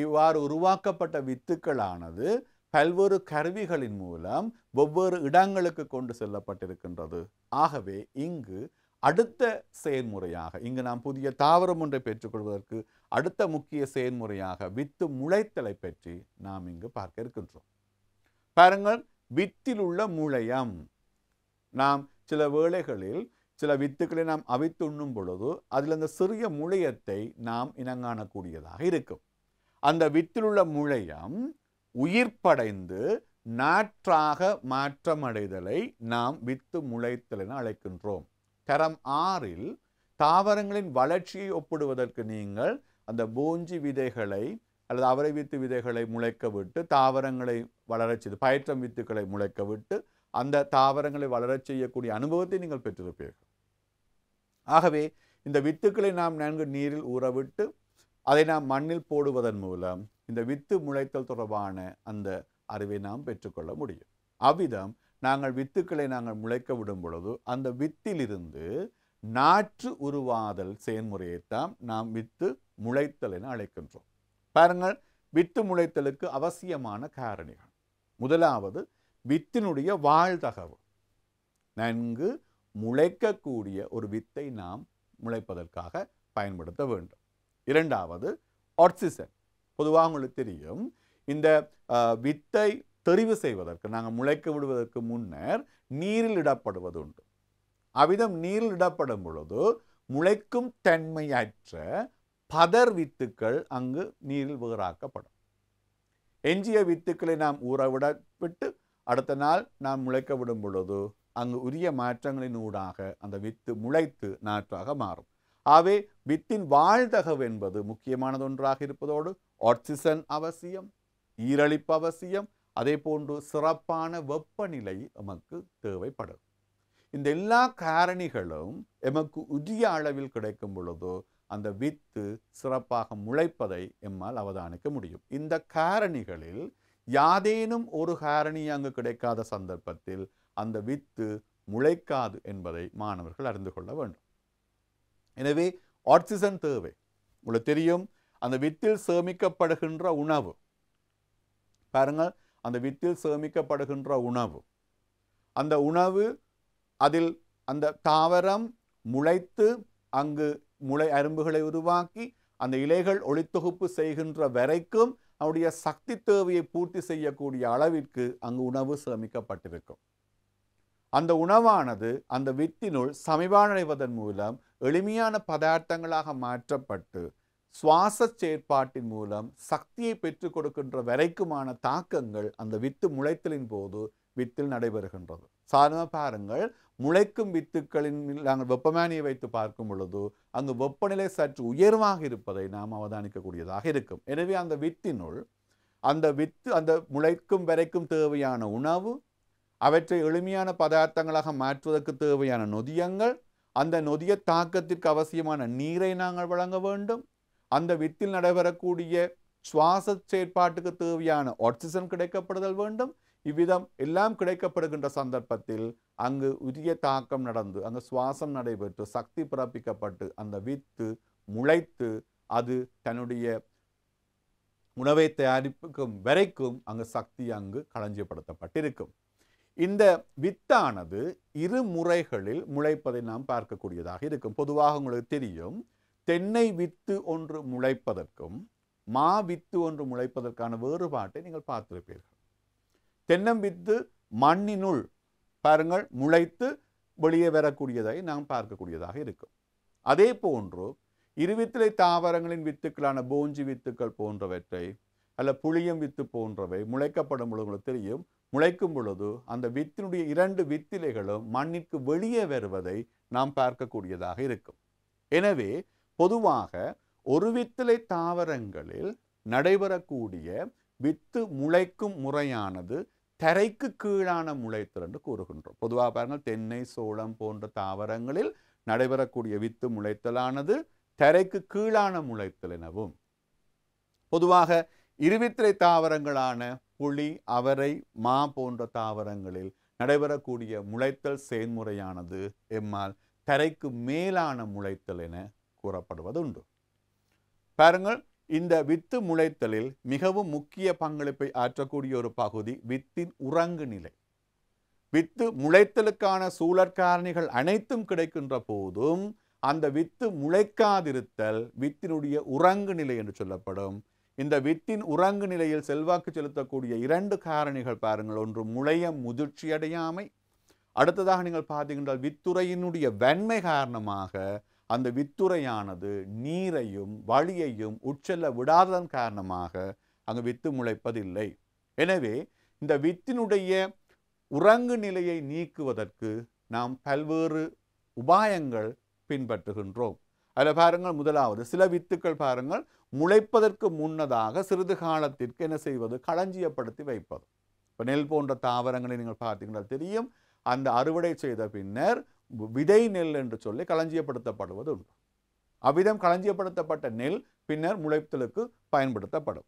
இவ்வாறு உருவாக்கப்பட்ட வித்துக்களானது பல்வேறு கருவிகளின் மூலம் ஒவ்வொரு இடங்களுக்கு கொண்டு செல்லப்பட்டிருக்கின்றது ஆகவே இங்கு அடுத்த செயல்முறையாக இங்கு நாம் புதிய தாவரம் ஒன்றை பெற்றுக்கொள்வதற்கு அடுத்த முக்கிய செயல்முறையாக வித்து முளைத்தலை பற்றி நாம் இங்கு பார்க்க இருக்கின்றோம் பாருங்கள் வித்தில் உள்ள முளையம் நாம் சில வேளைகளில் சில வித்துக்களை நாம் அவித்துண்ணும் பொழுது அதில் அந்த சிறிய முளையத்தை நாம் இனங்காணக்கூடியதாக இருக்கும் அந்த வித்திலுள்ள முளையம் உயிர்ப்படைந்து நாற்றாக மாற்றமடைதலை நாம் வித்து முளைத்தல் என அழைக்கின்றோம் தரம் ஆறில் தாவரங்களின் வளர்ச்சியை ஒப்பிடுவதற்கு நீங்கள் அந்த பூஞ்சி விதைகளை அல்லது அவரை வித்து விதைகளை முளைக்க விட்டு தாவரங்களை வளரச் செய்து பயிற்றம் வித்துக்களை முளைக்க விட்டு அந்த தாவரங்களை வளரச் செய்யக்கூடிய அனுபவத்தை நீங்கள் பெற்றிருப்பீர்கள் ஆகவே இந்த வித்துக்களை நாம் நன்கு நீரில் ஊறவிட்டு அதை நாம் மண்ணில் போடுவதன் மூலம் இந்த வித்து முளைத்தல் தொடர்பான அந்த அறிவை நாம் பெற்றுக்கொள்ள முடியும் அவ்விதம் நாங்கள் வித்துக்களை நாங்கள் முளைக்க விடும் பொழுது அந்த வித்திலிருந்து நாற்று உருவாதல் செயல்முறையைத்தான் நாம் வித்து முளைத்தல் என அழைக்கின்றோம் பாருங்கள் வித்து முளைத்தலுக்கு அவசியமான காரணிகள் முதலாவது வித்தினுடைய வாழ்தகவு நன்கு முளைக்கக்கூடிய ஒரு வித்தை நாம் முளைப்பதற்காக பயன்படுத்த வேண்டும் இரண்டாவது ஆக்சிசன் பொதுவாக உங்களுக்கு தெரியும் இந்த வித்தை தெரிவு செய்வதற்கு நாங்கள் முளைக்க விடுவதற்கு முன்னர் நீரில் இடப்படுவது உண்டு அவ்விதம் நீரில் இடப்படும் பொழுது முளைக்கும் தன்மையற்ற பதர் வித்துக்கள் அங்கு நீரில் வேறாக்கப்படும் எஞ்சிய வித்துக்களை நாம் ஊறவிட அடுத்த நாள் நாம் முளைக்க விடும் பொழுது அங்கு உரிய மாற்றங்களின் ஊடாக அந்த வித்து முளைத்து நாற்றாக மாறும் ஆகவே வித்தின் வாழ்தகவு என்பது முக்கியமானது ஒன்றாக இருப்பதோடு ஆக்சிஜன் அவசியம் ஈரழிப்பு அவசியம் அதே போன்று சிறப்பான வெப்பநிலை எமக்கு தேவைப்படும் இந்த எல்லா காரணிகளும் எமக்கு உரிய அளவில் கிடைக்கும் பொழுது அந்த வித்து சிறப்பாக முளைப்பதை எம்மால் அவதானிக்க முடியும் இந்த காரணிகளில் யாதேனும் ஒரு காரணி அங்கு கிடைக்காத சந்தர்ப்பத்தில் அந்த வித்து முளைக்காது என்பதை மாணவர்கள் அறிந்து கொள்ள வேண்டும் எனவே ஆக்சிஜன் தேவை உங்களுக்கு தெரியும் அந்த வித்தில் சேமிக்கப்படுகின்ற உணவு பாருங்கள் அந்த வித்தில் சேமிக்கப்படுகின்ற உணவு அந்த உணவு அதில் அந்த தாவரம் முளைத்து அங்கு முளை அரும்புகளை உருவாக்கி அந்த இலைகள் ஒளித்தொகுப்பு செய்கின்ற வரைக்கும் அவருடைய சக்தி தேவையை பூர்த்தி செய்யக்கூடிய அளவிற்கு அங்கு உணவு சேமிக்கப்பட்டிருக்கும் அந்த உணவானது அந்த வித்தினுள் சமிபானடைவதன் மூலம் எளிமையான பதார்த்தங்களாக மாற்றப்பட்டு சுவாச செயற்பாட்டின் மூலம் சக்தியை பெற்றுக் கொடுக்கின்ற வரைக்குமான தாக்கங்கள் அந்த வித்து முளைத்தலின் போது வித்தில் நடைபெறுகின்றது சாதாரண பாருங்கள் முளைக்கும் வித்துக்களின் நாங்கள் வெப்பமேனியை வைத்து பார்க்கும் பொழுது அங்கு வெப்பநிலை சற்று உயர்வாக இருப்பதை நாம் அவதானிக்கக்கூடியதாக இருக்கும் எனவே அந்த வித்தினுள் அந்த வித்து அந்த முளைக்கும் வரைக்கும் தேவையான உணவு அவற்றை எளிமையான பதார்த்தங்களாக மாற்றுவதற்கு தேவையான நொதியங்கள் அந்த நொதிய தாக்கத்திற்கு அவசியமான நீரை நாங்கள் வழங்க வேண்டும் அந்த வித்தில் நடைபெறக்கூடிய சுவாச செயற்பாட்டுக்கு தேவையான ஆக்சிஜன் கிடைக்கப்படுதல் வேண்டும் இவ்விதம் எல்லாம் கிடைக்கப்படுகின்ற சந்தர்ப்பத்தில் அங்கு உரிய தாக்கம் நடந்து அங்கு சுவாசம் நடைபெற்று சக்தி பிறப்பிக்கப்பட்டு அந்த வித்து முளைத்து அது தன்னுடைய உணவை தயாரிப்புக்கும் வரைக்கும் அங்கு சக்தி அங்கு களஞ்சியப்படுத்தப்பட்டிருக்கும் இந்த வித்தானது இரு முறைகளில் முளைப்பதை நாம் பார்க்கக்கூடியதாக இருக்கும் பொதுவாக உங்களுக்கு தெரியும் தென்னை வித்து ஒன்று முளைப்பதற்கும் மா வித்து ஒன்று முளைப்பதற்கான வேறுபாட்டை நீங்கள் பார்த்திருப்பீர்கள் தென்னம்பித்து மண்ணினுள் பாருங்கள் முளைத்து வெளியே வரக்கூடியதை நாம் பார்க்கக்கூடியதாக இருக்கும் அதே போன்று இருவித்திலை தாவரங்களின் வித்துக்களான போஞ்சி வித்துக்கள் போன்றவற்றை அல்ல புளியம் வித்து போன்றவை முளைக்கப்படும் பொழுது உங்களுக்கு தெரியும் முளைக்கும் பொழுது அந்த வித்தினுடைய இரண்டு வித்திலைகளும் மண்ணிற்கு வெளியே வருவதை நாம் பார்க்கக்கூடியதாக இருக்கும் எனவே பொதுவாக ஒரு வித்திலை தாவரங்களில் நடைபெறக்கூடிய வித்து முளைக்கும் முறையானது தரைக்கு கீழான முளைத்தல் என்று கூறுகின்றோம் பொதுவாக பாருங்கள் தென்னை சோளம் போன்ற தாவரங்களில் நடைபெறக்கூடிய வித்து முளைத்தலானது தரைக்கு கீழான முளைத்தல் எனவும் பொதுவாக இருவித்திரை தாவரங்களான புளி அவரை மா போன்ற தாவரங்களில் நடைபெறக்கூடிய முளைத்தல் செயல்முறையானது எம்மால் தரைக்கு மேலான முளைத்தல் என உண்டு பாருங்கள் இந்த வித்து முளைத்தலில் மிகவும் முக்கிய பங்களிப்பை ஆற்றக்கூடிய ஒரு பகுதி வித்தின் உறங்கு நிலை வித்து முளைத்தலுக்கான சூழற்காரணிகள் அனைத்தும் கிடைக்கின்ற போதும் அந்த வித்து முளைக்காதிருத்தல் வித்தினுடைய உறங்கு நிலை என்று சொல்லப்படும் இந்த வித்தின் உறங்கு நிலையில் செல்வாக்கு செலுத்தக்கூடிய இரண்டு காரணிகள் பாருங்கள் ஒன்று முளைய முதிர்ச்சி அடையாமை அடுத்ததாக நீங்கள் பார்த்தீங்கன்றால் வித்துறையினுடைய வெண்மை காரணமாக அந்த வித்துறையானது நீரையும் வழியையும் உட்செல்ல விடாததன் காரணமாக அங்கு வித்து முளைப்பதில்லை எனவே இந்த வித்தினுடைய உறங்கு நிலையை நீக்குவதற்கு நாம் பல்வேறு உபாயங்கள் பின்பற்றுகின்றோம் அதில் பாருங்கள் முதலாவது சில வித்துக்கள் பாருங்கள் முளைப்பதற்கு முன்னதாக சிறிது காலத்திற்கு என்ன செய்வது களஞ்சியப்படுத்தி வைப்பது இப்போ நெல் போன்ற தாவரங்களை நீங்கள் பார்த்தீங்கன்னா தெரியும் அந்த அறுவடை செய்த பின்னர் விதை நெல் என்று சொல்லி களஞ்சியப்படுத்தப்படுவது உண்டு அவ்விதம் களஞ்சியப்படுத்தப்பட்ட நெல் பின்னர் முளைத்தலுக்கு பயன்படுத்தப்படும்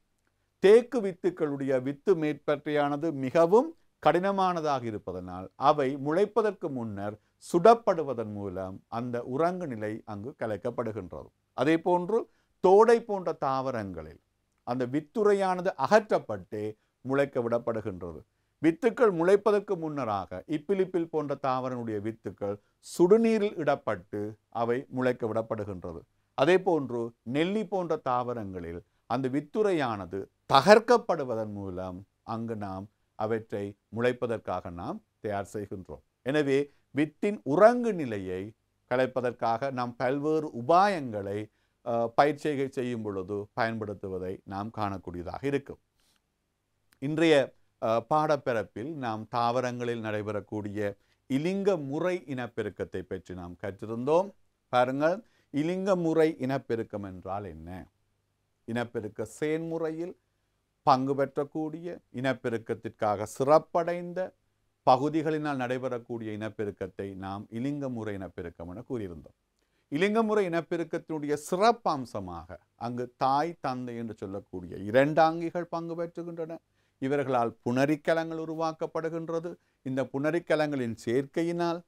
தேக்கு வித்துக்களுடைய வித்து மேற்பற்றியானது மிகவும் கடினமானதாக இருப்பதனால் அவை முளைப்பதற்கு முன்னர் சுடப்படுவதன் மூலம் அந்த உறங்கு நிலை அங்கு கலைக்கப்படுகின்றது அதே போன்று தோடை போன்ற தாவரங்களில் அந்த வித்துறையானது அகற்றப்பட்டு முளைக்க விடப்படுகின்றது வித்துக்கள் முளைப்பதற்கு முன்னராக இப்பிலிப்பில் போன்ற தாவரனுடைய வித்துக்கள் சுடுநீரில் இடப்பட்டு அவை முளைக்க விடப்படுகின்றது அதே போன்று நெல்லி போன்ற தாவரங்களில் அந்த வித்துறையானது தகர்க்கப்படுவதன் மூலம் அங்கு நாம் அவற்றை முளைப்பதற்காக நாம் தயார் செய்கின்றோம் எனவே வித்தின் உறங்கு நிலையை கலைப்பதற்காக நாம் பல்வேறு உபாயங்களை பயிற்சிகள் செய்யும் பொழுது பயன்படுத்துவதை நாம் காணக்கூடியதாக இருக்கும் இன்றைய பாடப்பிறப்பில் நாம் தாவரங்களில் நடைபெறக்கூடிய இலிங்க முறை இனப்பெருக்கத்தை பற்றி நாம் கற்றிருந்தோம் பாருங்கள் இலிங்க முறை இனப்பெருக்கம் என்றால் என்ன இனப்பெருக்க செயன்முறையில் பங்கு பெற்றக்கூடிய இனப்பெருக்கத்திற்காக சிறப்படைந்த பகுதிகளினால் நடைபெறக்கூடிய இனப்பெருக்கத்தை நாம் இலிங்க முறை இனப்பெருக்கம் என கூறியிருந்தோம் இலிங்க முறை இனப்பெருக்கத்தினுடைய சிறப்பம்சமாக அங்கு தாய் தந்தை என்று சொல்லக்கூடிய இரண்டாங்கிகள் பங்கு பெற்றுகின்றன இவர்களால் புனரிக்கலங்கள் உருவாக்கப்படுகின்றது இந்த புனரிக்கலங்களின் சேர்க்கையினால்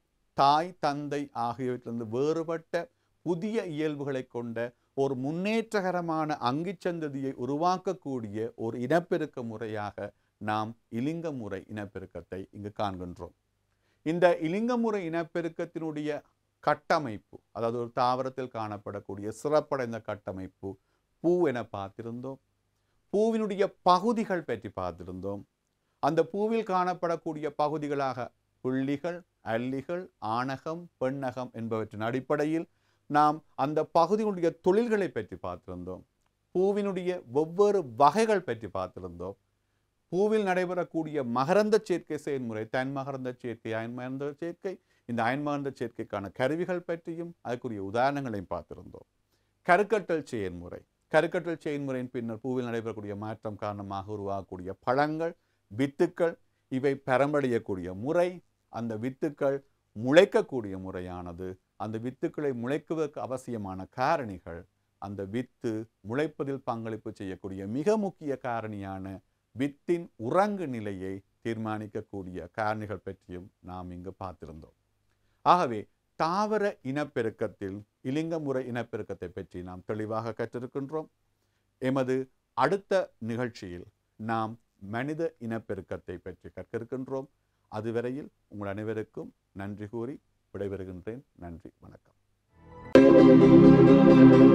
தாய் தந்தை ஆகியவற்றிலிருந்து வேறுபட்ட புதிய இயல்புகளை கொண்ட ஒரு முன்னேற்றகரமான அங்கிச் சந்ததியை உருவாக்கக்கூடிய ஒரு இனப்பெருக்க முறையாக நாம் இலிங்க முறை இனப்பெருக்கத்தை இங்கு காண்கின்றோம் இந்த இலிங்க முறை இனப்பெருக்கத்தினுடைய கட்டமைப்பு அதாவது ஒரு தாவரத்தில் காணப்படக்கூடிய சிறப்படைந்த கட்டமைப்பு பூ என பார்த்திருந்தோம் பூவினுடைய பகுதிகள் பற்றி பார்த்திருந்தோம் அந்த பூவில் காணப்படக்கூடிய பகுதிகளாக புள்ளிகள் அல்லிகள் ஆணகம் பெண்ணகம் என்பவற்றின் அடிப்படையில் நாம் அந்த பகுதியினுடைய தொழில்களை பற்றி பார்த்திருந்தோம் பூவினுடைய வெவ்வேறு வகைகள் பற்றி பார்த்திருந்தோம் பூவில் நடைபெறக்கூடிய மகரந்த சேர்க்கை செயல்முறை தன் மகரந்த சேர்க்கை அயன் மகரந்த சேர்க்கை இந்த அயன் மகரந்த சேர்க்கைக்கான கருவிகள் பற்றியும் அதுக்குரிய உதாரணங்களையும் பார்த்திருந்தோம் கருக்கட்டல் செயல்முறை கருக்கட்டல் செயல்முறையின் பின்னர் பூவில் நடைபெறக்கூடிய மாற்றம் காரணமாக உருவாகக்கூடிய பழங்கள் வித்துக்கள் இவை பரம்படையக்கூடிய முறை அந்த வித்துக்கள் முளைக்கக்கூடிய முறையானது அந்த வித்துக்களை முளைக்குவதற்கு அவசியமான காரணிகள் அந்த வித்து முளைப்பதில் பங்களிப்பு செய்யக்கூடிய மிக முக்கிய காரணியான வித்தின் உறங்கு நிலையை தீர்மானிக்கக்கூடிய காரணிகள் பற்றியும் நாம் இங்கு பார்த்திருந்தோம் ஆகவே தாவர இனப்பெருக்கத்தில் இலிங்க முறை இனப்பெருக்கத்தை பற்றி நாம் தெளிவாக கற்றிருக்கின்றோம் எமது அடுத்த நிகழ்ச்சியில் நாம் மனித இனப்பெருக்கத்தை பற்றி கற்றிருக்கின்றோம் அதுவரையில் உங்கள் அனைவருக்கும் நன்றி கூறி விடைபெறுகின்றேன் நன்றி வணக்கம்